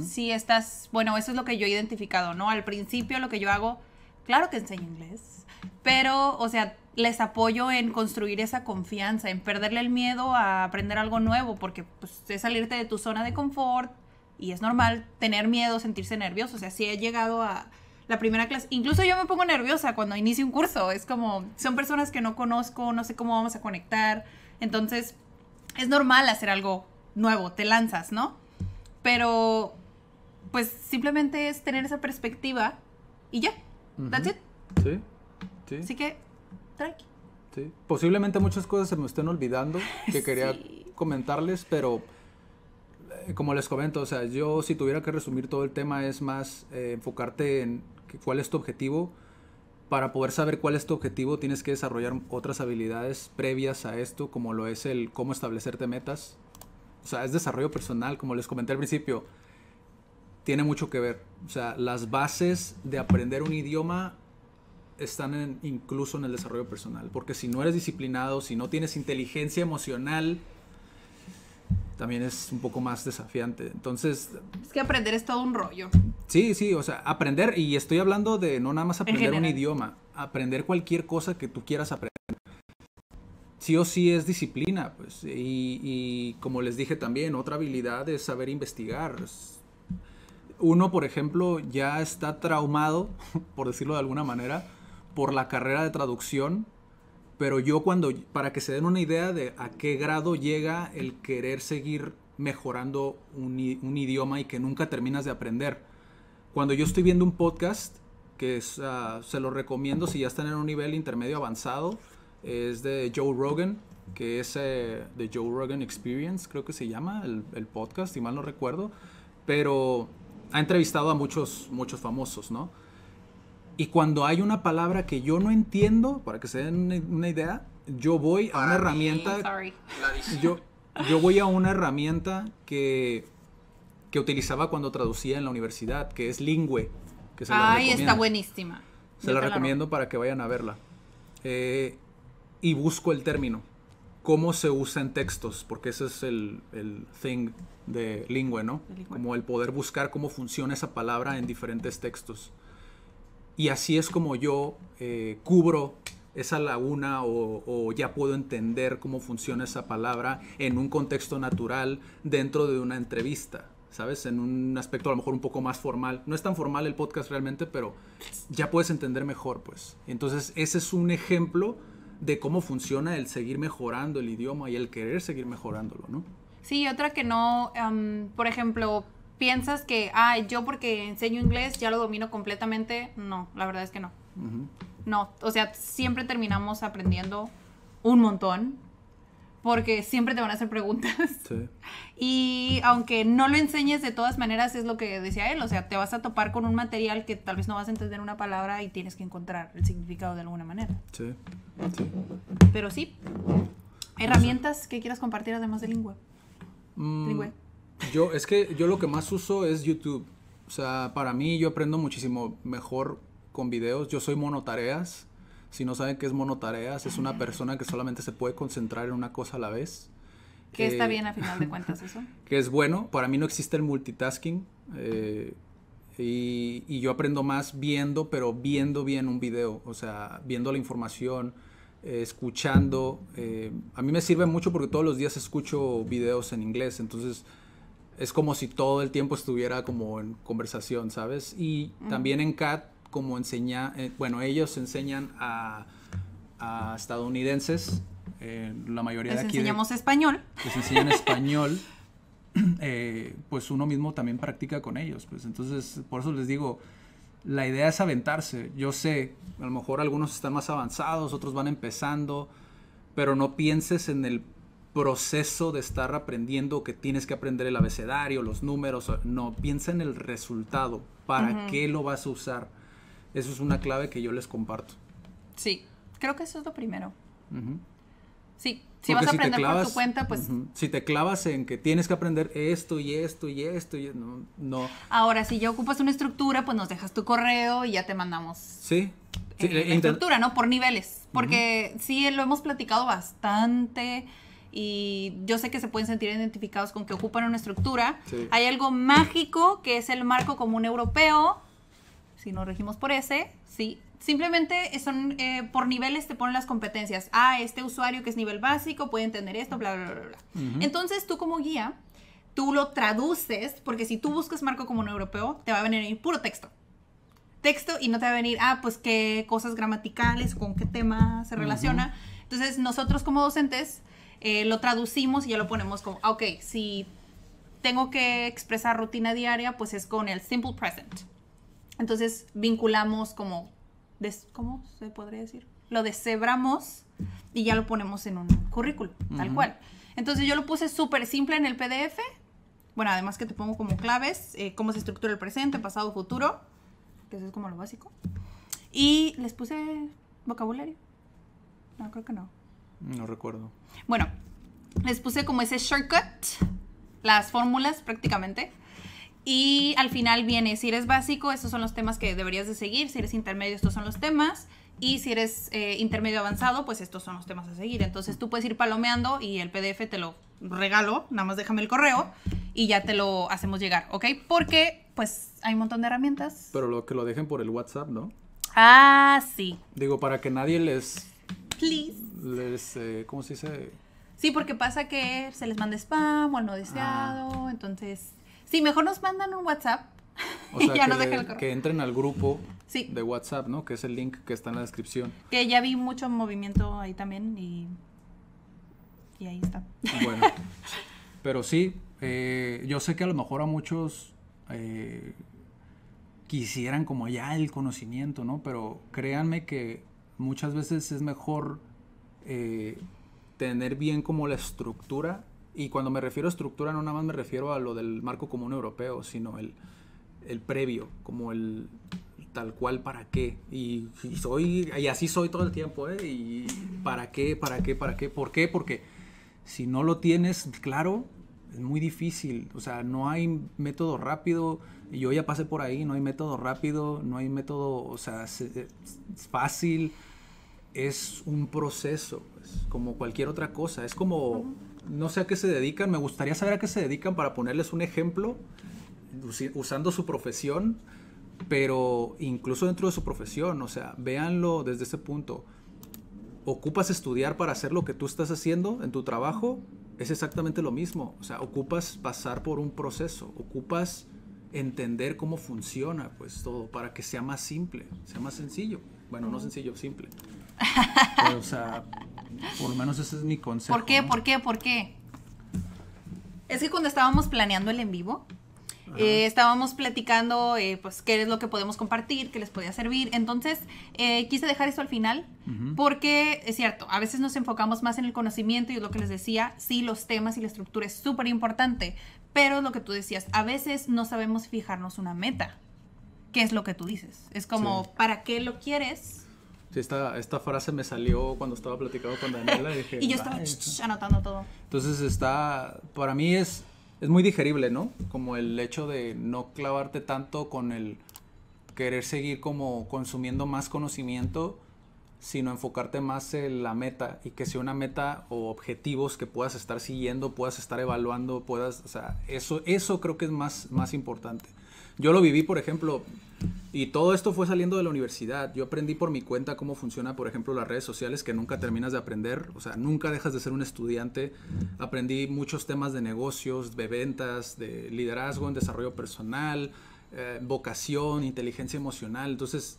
Si estás, bueno, eso es lo que yo he identificado, ¿no? Al principio lo que yo hago, claro que enseño inglés, pero, o sea, les apoyo en construir esa confianza, en perderle el miedo a aprender algo nuevo, porque pues, es salirte de tu zona de confort y es normal tener miedo, sentirse nervioso. O sea, si he llegado a la primera clase, incluso yo me pongo nerviosa cuando inicio un curso, es como, son personas que no conozco, no sé cómo vamos a conectar, entonces es normal hacer algo nuevo, te lanzas, ¿no? Pero, pues simplemente es tener esa perspectiva y ya, that's it. Sí. Así que, tranqui. Sí. Posiblemente muchas cosas se me estén olvidando que quería comentarles, pero eh, como les comento, o sea, yo si tuviera que resumir todo el tema es más eh, enfocarte en cuál es tu objetivo. Para poder saber cuál es tu objetivo tienes que desarrollar otras habilidades previas a esto, como lo es el cómo establecerte metas. O sea, es desarrollo personal, como les comenté al principio. Tiene mucho que ver. O sea, las bases de aprender un idioma están incluso en el desarrollo personal. Porque si no eres disciplinado, si no tienes inteligencia emocional, también es un poco más desafiante. Entonces... Es que aprender es todo un rollo. Sí, sí, o sea, aprender, y estoy hablando de no nada más aprender un idioma, aprender cualquier cosa que tú quieras aprender. Sí o sí es disciplina, pues, y como les dije también, otra habilidad es saber investigar. Uno, por ejemplo, ya está traumado, por decirlo de alguna manera, por la carrera de traducción, pero yo cuando, para que se den una idea de a qué grado llega el querer seguir mejorando un, idioma y que nunca terminas de aprender. Cuando yo estoy viendo un podcast, que ah, se lo recomiendo si ya están en un nivel intermedio avanzado, es de Joe Rogan, que es eh, de Joe Rogan Experience, creo que se llama el, podcast, y mal no recuerdo, pero ha entrevistado a muchos, muchos famosos, ¿no? Y cuando hay una palabra que yo no entiendo, para que se den una idea, yo voy a una herramienta. Sorry. Yo, voy a una herramienta que, que utilizaba cuando traducía en la universidad, que es Lingüe. Que Ay, está buenísima. Se la, recomiendo para que vayan a verla. Eh, y busco el término. Cómo se usa en textos, porque ese es el, el thing de lingüe, ¿no? Como el poder buscar cómo funciona esa palabra en diferentes textos. Y así es como yo eh, cubro esa laguna o, ya puedo entender cómo funciona esa palabra en un contexto natural dentro de una entrevista, ¿sabes? En un aspecto a lo mejor un poco más formal. No es tan formal el podcast realmente, pero ya puedes entender mejor, pues. Entonces, ese es un ejemplo de cómo funciona el seguir mejorando el idioma y el querer seguir mejorándolo, ¿no? Sí, otra que no, em, por ejemplo, piensas que, ah, yo porque enseño inglés ya lo domino completamente. No, la verdad es que no. No, o sea, siempre terminamos aprendiendo un montón porque siempre te van a hacer preguntas. Sí. Y aunque no lo enseñes de todas maneras, es lo que decía él, o sea, te vas a topar con un material que tal vez no vas a entender una palabra y tienes que encontrar el significado de alguna manera. Sí. Pero sí. ¿Herramientas que quieras compartir además de lengua? Lingüe. Mm, yo, es que yo lo que más uso es YouTube. O sea, para mí yo aprendo muchísimo mejor con videos. Yo soy monotareas. Si no saben qué es monotareas, es una persona que solamente se puede concentrar en una cosa a la vez. Que está eh, bien a final de cuentas eso. que es bueno. Para mí no existe el multitasking. Eh, y, yo aprendo más viendo, pero viendo bien un video. O sea, viendo la información, eh, escuchando. a mí me sirve mucho porque todos los días escucho videos en inglés. Entonces es como si todo el tiempo estuviera como en conversación, ¿sabes? Y también en CAT, como enseña, eh, bueno, ellos enseñan a, estadounidenses, eh, la mayoría de aquí. enseñamos español. Les enseñan español. Eh, pues uno mismo también practica con ellos, pues entonces por eso les digo, la idea es aventarse. Yo sé, a lo mejor algunos están más avanzados, otros van empezando, pero no pienses en el proceso de estar aprendiendo que tienes que aprender el abecedario, los números, no, piensa en el resultado, para qué lo vas a usar. Eso es una clave que yo les comparto. Sí, creo que eso es lo primero. Sí, si vas a aprender por tu cuenta, pues... Si te clavas en que tienes que aprender esto y esto y esto, y e, no, no. Ahora, si ya ocupas una estructura, pues nos dejas tu correo y ya te mandamos... Sí. sí eh, eh, estructura, ¿no? Por niveles. Porque sí, lo hemos platicado bastante y yo sé que se pueden sentir identificados con que ocupan una estructura. Hay algo mágico que es el marco común europeo, si nos regimos por ese, sí. Simplemente son eh, por niveles te ponen las competencias. Ah, este usuario que es nivel básico puede entender esto, bla, bla, bla, Entonces tú como guía, tú lo traduces, porque si tú buscas marco común europeo, te va a venir puro texto texto y no te va a venir, ah, pues qué cosas gramaticales, con qué tema se relaciona. Entonces, nosotros como docentes eh, lo traducimos y ya lo ponemos como, ah, ok, si tengo que expresar rutina diaria, pues es con el simple present. Entonces vinculamos como, des, ¿cómo se podría decir? Lo deshebramos y ya lo ponemos en un currículum, tal cual. Entonces yo lo puse súper simple en el PDF. Bueno, además que te pongo como claves, eh, cómo se estructura el presente, pasado, futuro, que eso es como lo básico. Y les puse vocabulario. No, creo que no. No recuerdo. Bueno, les puse como ese shortcut, las fórmulas prácticamente. Y al final viene, si eres básico, estos son los temas que deberías de seguir. Si eres intermedio, estos son los temas. Y si eres eh, intermedio avanzado, pues estos son los temas a seguir. Entonces tú puedes ir palomeando y el PDF te lo regalo, nada más déjame el correo y ya te lo hacemos llegar, ¿ok? Porque pues hay un montón de herramientas. Pero lo que lo dejen por el WhatsApp, ¿no? Ah, sí. Digo, para que nadie les... Please les, eh, ¿cómo se dice? Sí, porque pasa que se les manda spam o al no deseado, ah. entonces, sí, mejor nos mandan un WhatsApp. O sea, y ya que, que entren al grupo de WhatsApp, ¿no? Que es el link que está en la descripción. Que ya vi mucho movimiento ahí también y, y ahí está. Bueno, pero sí, eh, yo sé que a lo mejor a muchos eh, quisieran como ya el conocimiento, ¿no? Pero créanme que muchas veces es mejor eh, tener bien como la estructura, y cuando me refiero a estructura no nada más me refiero a lo del marco común europeo, sino el, el previo, como el tal cual para qué. Y, soy, y así soy todo el tiempo, ¿eh? Y para qué, para qué, para qué, por qué, porque si no lo tienes claro, es muy difícil. O sea, no hay método rápido. Yo ya pasé por ahí, no hay método rápido, no hay método, o sea, es fácil es un proceso, pues, como cualquier otra cosa. Es como, no sé a qué se dedican, me gustaría saber a qué se dedican para ponerles un ejemplo usando su profesión, pero incluso dentro de su profesión, o sea, véanlo desde ese punto. ¿Ocupas estudiar para hacer lo que tú estás haciendo en tu trabajo? Es exactamente lo mismo, o sea, ocupas pasar por un proceso, ocupas entender cómo funciona pues todo para que sea más simple, sea más sencillo. Bueno, no sencillo, simple o sea, por lo menos ese es mi consejo. ¿Por qué? ¿Por qué? ¿Por qué? Es que cuando estábamos planeando el en vivo, eh, estábamos platicando, eh, pues, qué es lo que podemos compartir, qué les podía servir. Entonces, eh, quise dejar eso al final, porque es cierto, a veces nos enfocamos más en el conocimiento, y es lo que les decía, sí, los temas y la estructura es súper importante, pero lo que tú decías, a veces no sabemos fijarnos una meta. ¿Qué es lo que tú dices? Es como, ¿para qué lo quieres? esta, esta frase me salió cuando estaba platicando con Daniela. Y, dije, y yo estaba anotando todo. Entonces está, para mí es, es muy digerible, ¿no? Como el hecho de no clavarte tanto con el querer seguir como consumiendo más conocimiento, sino enfocarte más en la meta y que sea una meta o objetivos que puedas estar siguiendo, puedas estar evaluando, puedas, o sea, eso, eso creo que es más, más importante. Yo lo viví, por ejemplo, y todo esto fue saliendo de la universidad. Yo aprendí por mi cuenta cómo funciona, por ejemplo, las redes sociales, que nunca terminas de aprender, o sea, nunca dejas de ser un estudiante. Aprendí muchos temas de negocios, de ventas, de liderazgo en desarrollo personal, eh, vocación, inteligencia emocional. Entonces,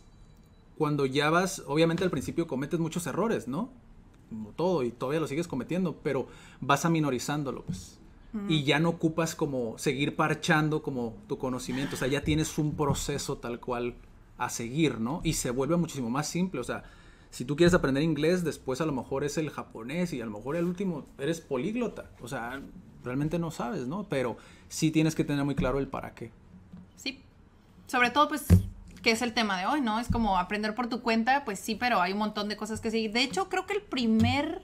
cuando ya vas, obviamente al principio cometes muchos errores, ¿no? Como todo, y todavía lo sigues cometiendo, pero vas a pues y ya no ocupas como seguir parchando como tu conocimiento, o sea, ya tienes un proceso tal cual a seguir, ¿no? Y se vuelve muchísimo más simple, o sea, si tú quieres aprender inglés, después a lo mejor es el japonés y a lo mejor el último eres políglota, o sea, realmente no sabes, ¿no? Pero sí tienes que tener muy claro el para qué. Sí, sobre todo pues que es el tema de hoy, ¿no? Es como aprender por tu cuenta, pues sí, pero hay un montón de cosas que seguir. De hecho, creo que el primer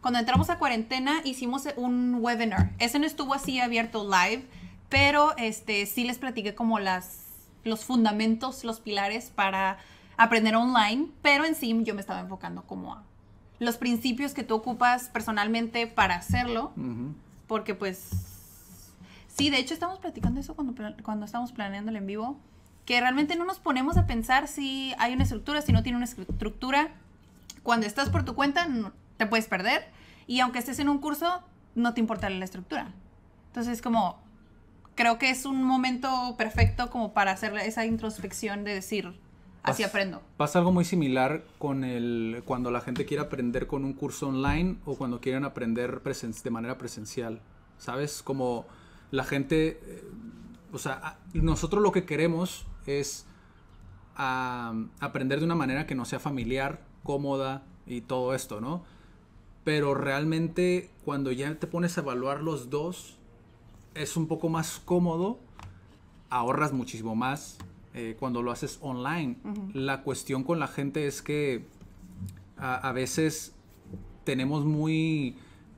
cuando entramos a cuarentena hicimos un webinar. Ese no estuvo así abierto live, pero este sí les platiqué como las los fundamentos, los pilares para aprender online, pero en sí yo me estaba enfocando como a los principios que tú ocupas personalmente para hacerlo, porque pues sí, de hecho estamos platicando eso cuando cuando estamos planeando en vivo, que realmente no nos ponemos a pensar si hay una estructura, si no tiene una estructura. Cuando estás por tu cuenta, no, te puedes perder. Y aunque estés en un curso, no te importa la estructura. Entonces, como, creo que es un momento perfecto como para hacer esa introspección de decir, así aprendo. Pasa algo muy similar con el, cuando la gente quiere aprender con un curso online o cuando quieren aprender de manera presencial. ¿Sabes? Como la gente, eh, o sea, nosotros lo que queremos es aprender de una manera que no sea familiar, cómoda y todo esto, ¿no? Pero realmente cuando ya te pones a evaluar los dos, es un poco más cómodo, ahorras muchísimo más eh, cuando lo haces online. La cuestión con la gente es que a, veces tenemos muy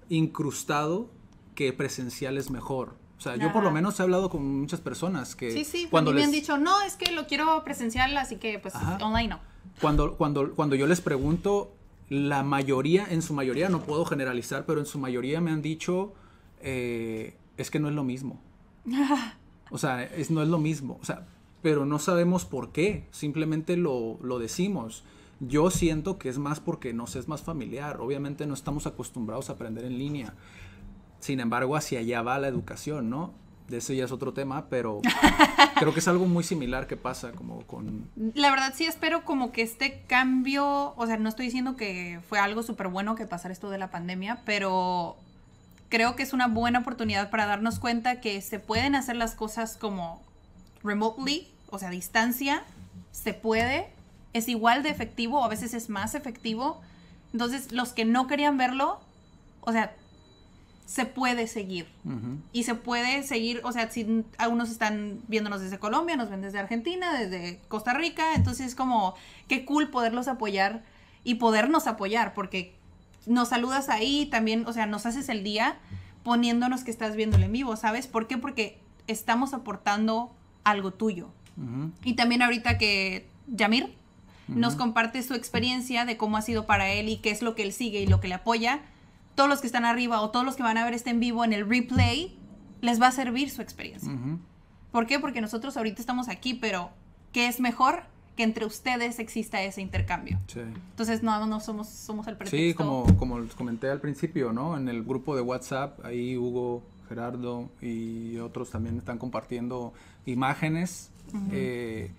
incrustado que presencial es mejor. O sea, yo por lo menos he hablado con muchas personas que... Sí, sí, cuando les... me han dicho, no, es que lo quiero presencial, así que pues online no. Cuando, cuando, cuando yo les pregunto, la mayoría, en su mayoría, no puedo generalizar, pero en su mayoría me han dicho, eh, es que no es lo mismo. o sea, es, no es lo mismo. O sea, pero no sabemos por qué, simplemente lo, lo decimos. Yo siento que es más porque nos es más familiar. Obviamente no estamos acostumbrados a aprender en línea. Sin embargo, hacia allá va la educación, ¿no? de ese ya es otro tema, pero creo que es algo muy similar que pasa como con... La verdad sí espero como que este cambio, o sea, no estoy diciendo que fue algo súper bueno que pasar esto de la pandemia, pero creo que es una buena oportunidad para darnos cuenta que se pueden hacer las cosas como remotely, o sea, a distancia, se puede, es igual de efectivo, a veces es más efectivo. Entonces, los que no querían verlo, o sea, se puede seguir. Y se puede seguir, o sea, si algunos están viéndonos desde Colombia, nos ven desde Argentina, desde Costa Rica, entonces es como, qué cool poderlos apoyar y podernos apoyar, porque nos saludas ahí, también, o sea, nos haces el día poniéndonos que estás viéndolo en vivo, ¿sabes? ¿Por qué? Porque estamos aportando algo tuyo. Y también ahorita que Yamir nos comparte su experiencia de cómo ha sido para él y qué es lo que él sigue y lo que le apoya, todos los que están arriba o todos los que van a ver este en vivo en el replay, les va a servir su experiencia. ¿Por qué? Porque nosotros ahorita estamos aquí, pero ¿qué es mejor? Que entre ustedes exista ese intercambio. Sí. Entonces, no, no somos, somos el pretexto. Sí, como, les comenté al principio, ¿no? En el grupo de WhatsApp, ahí Hugo, Gerardo y otros también están compartiendo imágenes eh,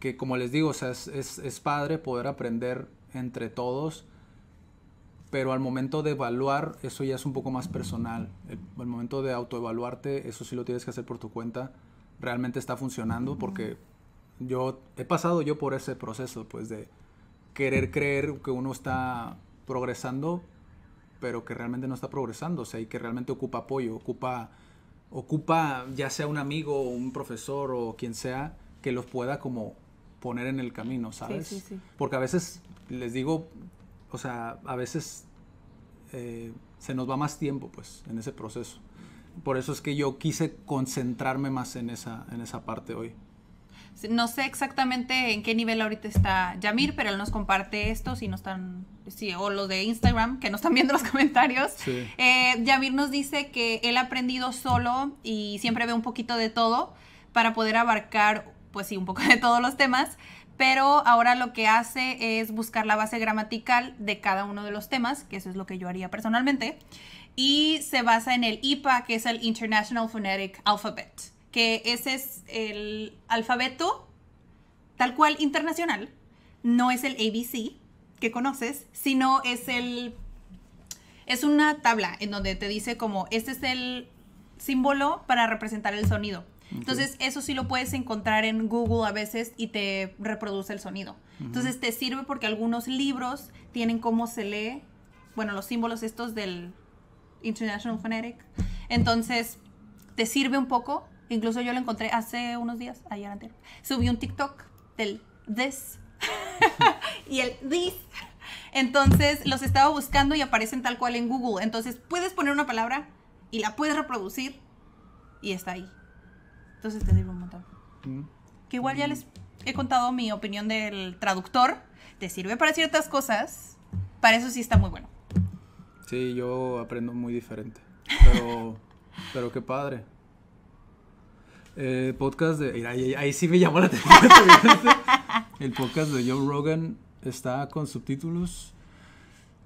que, como les digo, o sea, es padre poder aprender entre todos pero al momento de evaluar, eso ya es un poco más personal. El, al momento de autoevaluarte, eso sí lo tienes que hacer por tu cuenta. Realmente está funcionando porque yo he pasado yo por ese proceso, pues de querer creer que uno está progresando, pero que realmente no está progresando, o sea, y que realmente ocupa apoyo, ocupa, ocupa ya sea un amigo o un profesor o quien sea, que los pueda como poner en el camino, ¿sabes? Porque a veces les digo o sea, a veces eh, se nos va más tiempo, pues, en ese proceso. Por eso es que yo quise concentrarme más en esa, en esa parte hoy. No sé exactamente en qué nivel ahorita está Yamir, pero él nos comparte esto, si no están, sí, o los de Instagram, que no están viendo los comentarios. Eh, Yamir nos dice que él ha aprendido solo y siempre ve un poquito de todo para poder abarcar, pues sí, un poco de todos los temas pero ahora lo que hace es buscar la base gramatical de cada uno de los temas, que eso es lo que yo haría personalmente, y se basa en el IPA, que es el International Phonetic Alphabet, que ese es el alfabeto tal cual internacional, no es el ABC que conoces, sino es el es una tabla en donde te dice como este es el símbolo para representar el sonido. Entonces, eso sí lo puedes encontrar en Google a veces y te reproduce el sonido. Entonces, te sirve porque algunos libros tienen cómo se lee, bueno, los símbolos estos del International Phonetic. Entonces, te sirve un poco. Incluso yo lo encontré hace unos días, ayer anterior. Subí un TikTok del this y el this. Entonces, los estaba buscando y aparecen tal cual en Google. Entonces, puedes poner una palabra y la puedes reproducir y está ahí. Entonces te sirve un montón. Mm. Que igual ya mm. les he contado mi opinión del traductor. Te sirve para ciertas cosas. Para eso sí está muy bueno. Sí, yo aprendo muy diferente. Pero, qué padre. Eh, podcast de. Ahí, sí me llamó la atención. el podcast de Joe Rogan está con subtítulos.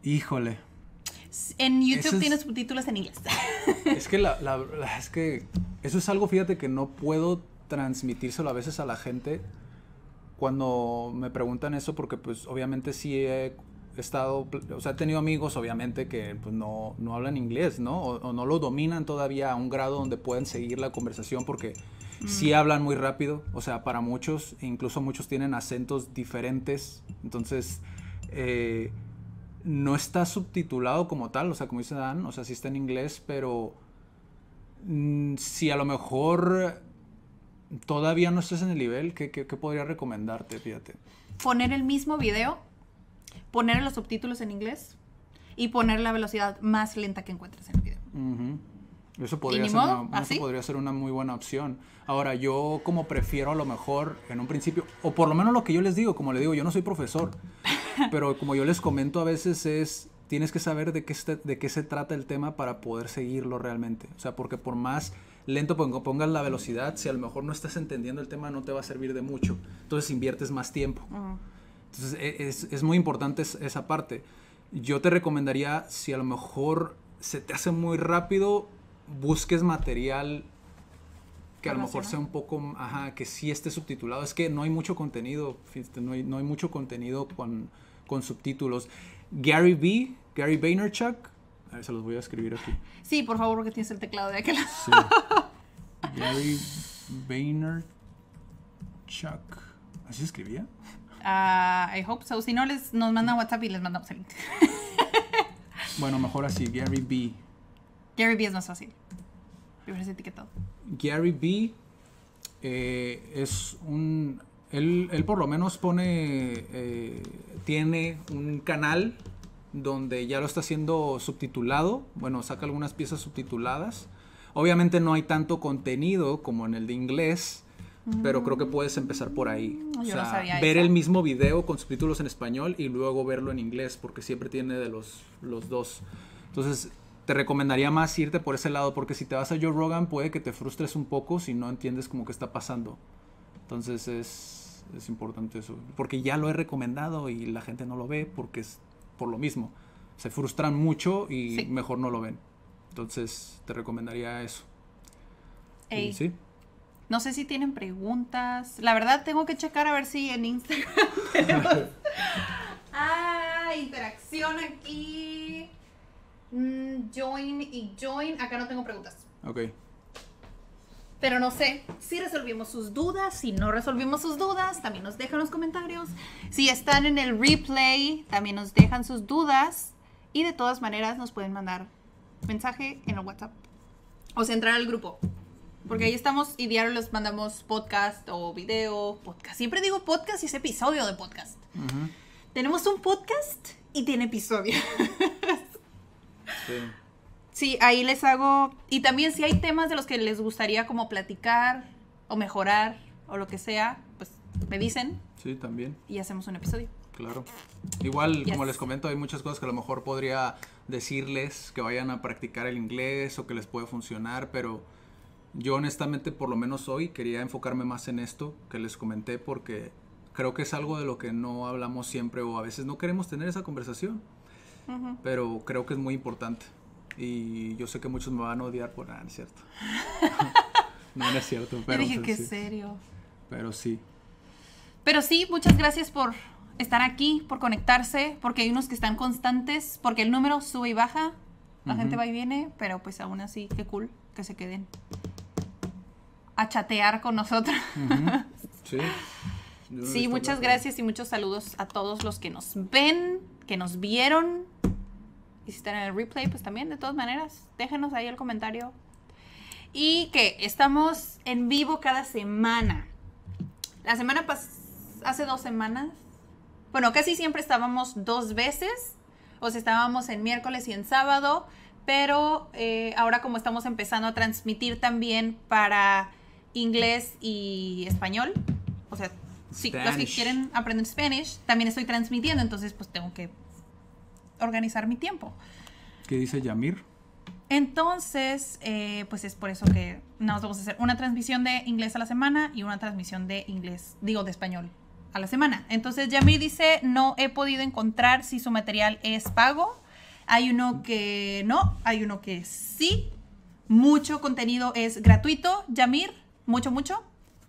Híjole. En YouTube tiene subtítulos en inglés. es que la, la, la, es que eso es algo, fíjate, que no puedo transmitírselo a veces a la gente cuando me preguntan eso, porque pues obviamente sí he estado, o sea, he tenido amigos obviamente que pues, no, no hablan inglés, ¿no? O, no lo dominan todavía a un grado donde pueden seguir la conversación porque sí mm. hablan muy rápido, o sea, para muchos, e incluso muchos tienen acentos diferentes, entonces eh, no está subtitulado como tal, o sea, como dice Dan, o sea, sí está en inglés, pero Mm, si a lo mejor todavía no estás en el nivel, ¿qué, podría recomendarte? Fíjate. Poner el mismo video, poner los subtítulos en inglés y poner la velocidad más lenta que encuentres en el video. Eso, podría ser, una, podría, ser una, muy buena opción. Ahora, yo como prefiero a lo mejor en un principio, o por lo menos lo que yo les digo, como le digo, yo no soy profesor, pero como yo les comento a veces es, tienes que saber de qué, de qué se trata el tema para poder seguirlo realmente. O sea, porque por más lento pongas la velocidad, si a lo mejor no estás entendiendo el tema, no te va a servir de mucho. Entonces inviertes más tiempo. Entonces e, es, muy importante esa parte. Yo te recomendaría, si a lo mejor se te hace muy rápido, busques material que a lo mejor sea un poco, ajá, que sí esté subtitulado. Es que no hay mucho contenido, no hay, no hay mucho contenido con, con subtítulos. Gary Vee Gary Vaynerchuk. A ver, se los voy a escribir aquí. Sí, por favor, porque tienes el teclado de aquel lado. Sí. Gary Vaynerchuk. ¿Así escribía? Ah, I hope so. Si no, les, nos mandan WhatsApp y les mandamos el link. bueno, mejor así, Gary B. Gary B es más fácil. etiquetado. Gary B eh, es un... Él, por lo menos pone... Eh, tiene un canal donde ya lo está siendo subtitulado, bueno, saca algunas piezas subtituladas. Obviamente no hay tanto contenido como en el de inglés, pero creo que mm. puedes empezar por ahí. o ver el mismo video con subtítulos en español y luego verlo en inglés, porque siempre tiene de los, los dos. Entonces, te recomendaría más irte por ese lado, porque si te vas a Joe Rogan puede que te frustres un poco si no entiendes como que está pasando. Entonces es, es importante eso, porque ya lo he recomendado y la gente no lo ve porque es lo mismo. Se frustran mucho y mejor no lo ven. Entonces, te recomendaría eso. ¿Sí? No sé si tienen preguntas. La verdad, tengo que checar a ver si en Instagram ah, interacción aquí. Mm, join y join. Acá no tengo preguntas. Ok. Pero no sé si resolvimos sus dudas, si no resolvimos sus dudas, también nos dejan los comentarios. Si están en el replay, también nos dejan sus dudas. Y de todas maneras nos pueden mandar mensaje en el WhatsApp. O sea, entrar al grupo. Porque ahí estamos y diario les mandamos podcast o video, podcast. Siempre digo podcast y es episodio de podcast. Tenemos un podcast y tiene episodio. sí. Sí, ahí les hago. Y también si hay temas de los que les gustaría como platicar o mejorar o lo que sea, pues me dicen. Sí, también. Y hacemos un episodio. Claro. Igual, como les comento, hay muchas cosas que a lo mejor podría decirles que vayan a practicar el inglés o que les puede funcionar, pero yo honestamente, por lo menos hoy, quería enfocarme más en esto que les comenté porque creo que es algo de lo que no hablamos siempre o a veces no queremos tener esa conversación, pero creo que es muy importante. Y yo sé que muchos me van a odiar por nada, ah, ¿no es cierto? no, no es cierto, pero... dije que sí. serio. Pero sí. Pero sí, muchas gracias por estar aquí, por conectarse, porque hay unos que están constantes, porque el número sube y baja, la gente va y viene, pero pues aún así, qué cool que se queden a chatear con nosotros. Sí. sí, muchas gracias y muchos saludos a todos los que nos ven, que nos vieron, y si están en el replay, pues también, de todas maneras, déjenos ahí el comentario. Y que estamos en vivo cada semana. La semana pas... hace dos semanas, bueno, casi siempre estábamos dos veces, o sea, estábamos en miércoles y en sábado, pero eh, ahora como estamos empezando a transmitir también para inglés y español, o sea, si quieren aprender Spanish, también estoy transmitiendo, entonces pues tengo que organizar mi tiempo. ¿Qué dice Yamir? Entonces, eh, pues es por eso que nos vamos a hacer una transmisión de inglés a la semana y una transmisión de inglés, digo, de español a la semana. Entonces, Yamir dice, no he podido encontrar si su material es pago. Hay uno que no, hay uno que sí. Mucho contenido es gratuito, Yamir, mucho, mucho.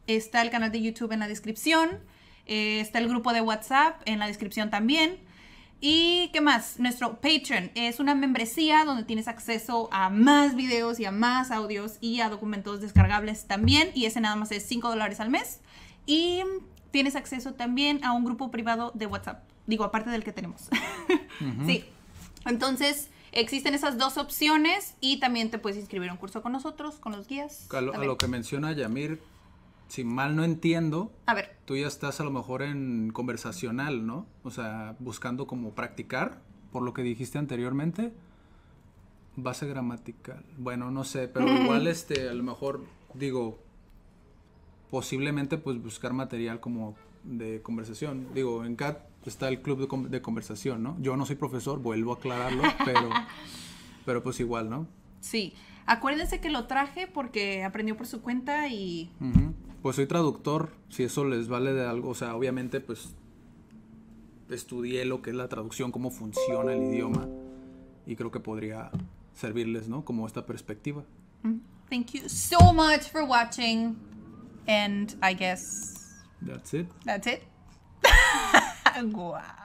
Está el canal de YouTube en la descripción. Eh, está el grupo de WhatsApp en la descripción también. Y qué más, nuestro Patreon es una membresía donde tienes acceso a más videos y a más audios y a documentos descargables también. Y ese nada más es 5 dólares al mes. Y tienes acceso también a un grupo privado de WhatsApp. Digo, aparte del que tenemos. Sí. Entonces, existen esas dos opciones y también te puedes inscribir a un curso con nosotros, con los guías. a lo que menciona Yamir, si mal no entiendo, tú ya estás a lo mejor en conversacional, ¿no? O sea, buscando como practicar, por lo que dijiste anteriormente, base gramatical. Bueno, no sé, pero mm. igual este, a lo mejor digo, posiblemente pues buscar material como de conversación. Digo, en CAT está el club de, conversación, ¿no? Yo no soy profesor, vuelvo a aclararlo, pero, pero pues igual, ¿no? Sí. Acuérdense que lo traje porque aprendió por su cuenta y pues soy traductor, si eso les vale de algo, o sea, obviamente pues estudié lo que es la traducción, cómo funciona el idioma y creo que podría servirles, ¿no? Como esta perspectiva. Mm, thank you so much for watching and I guess that's it. That's it. wow.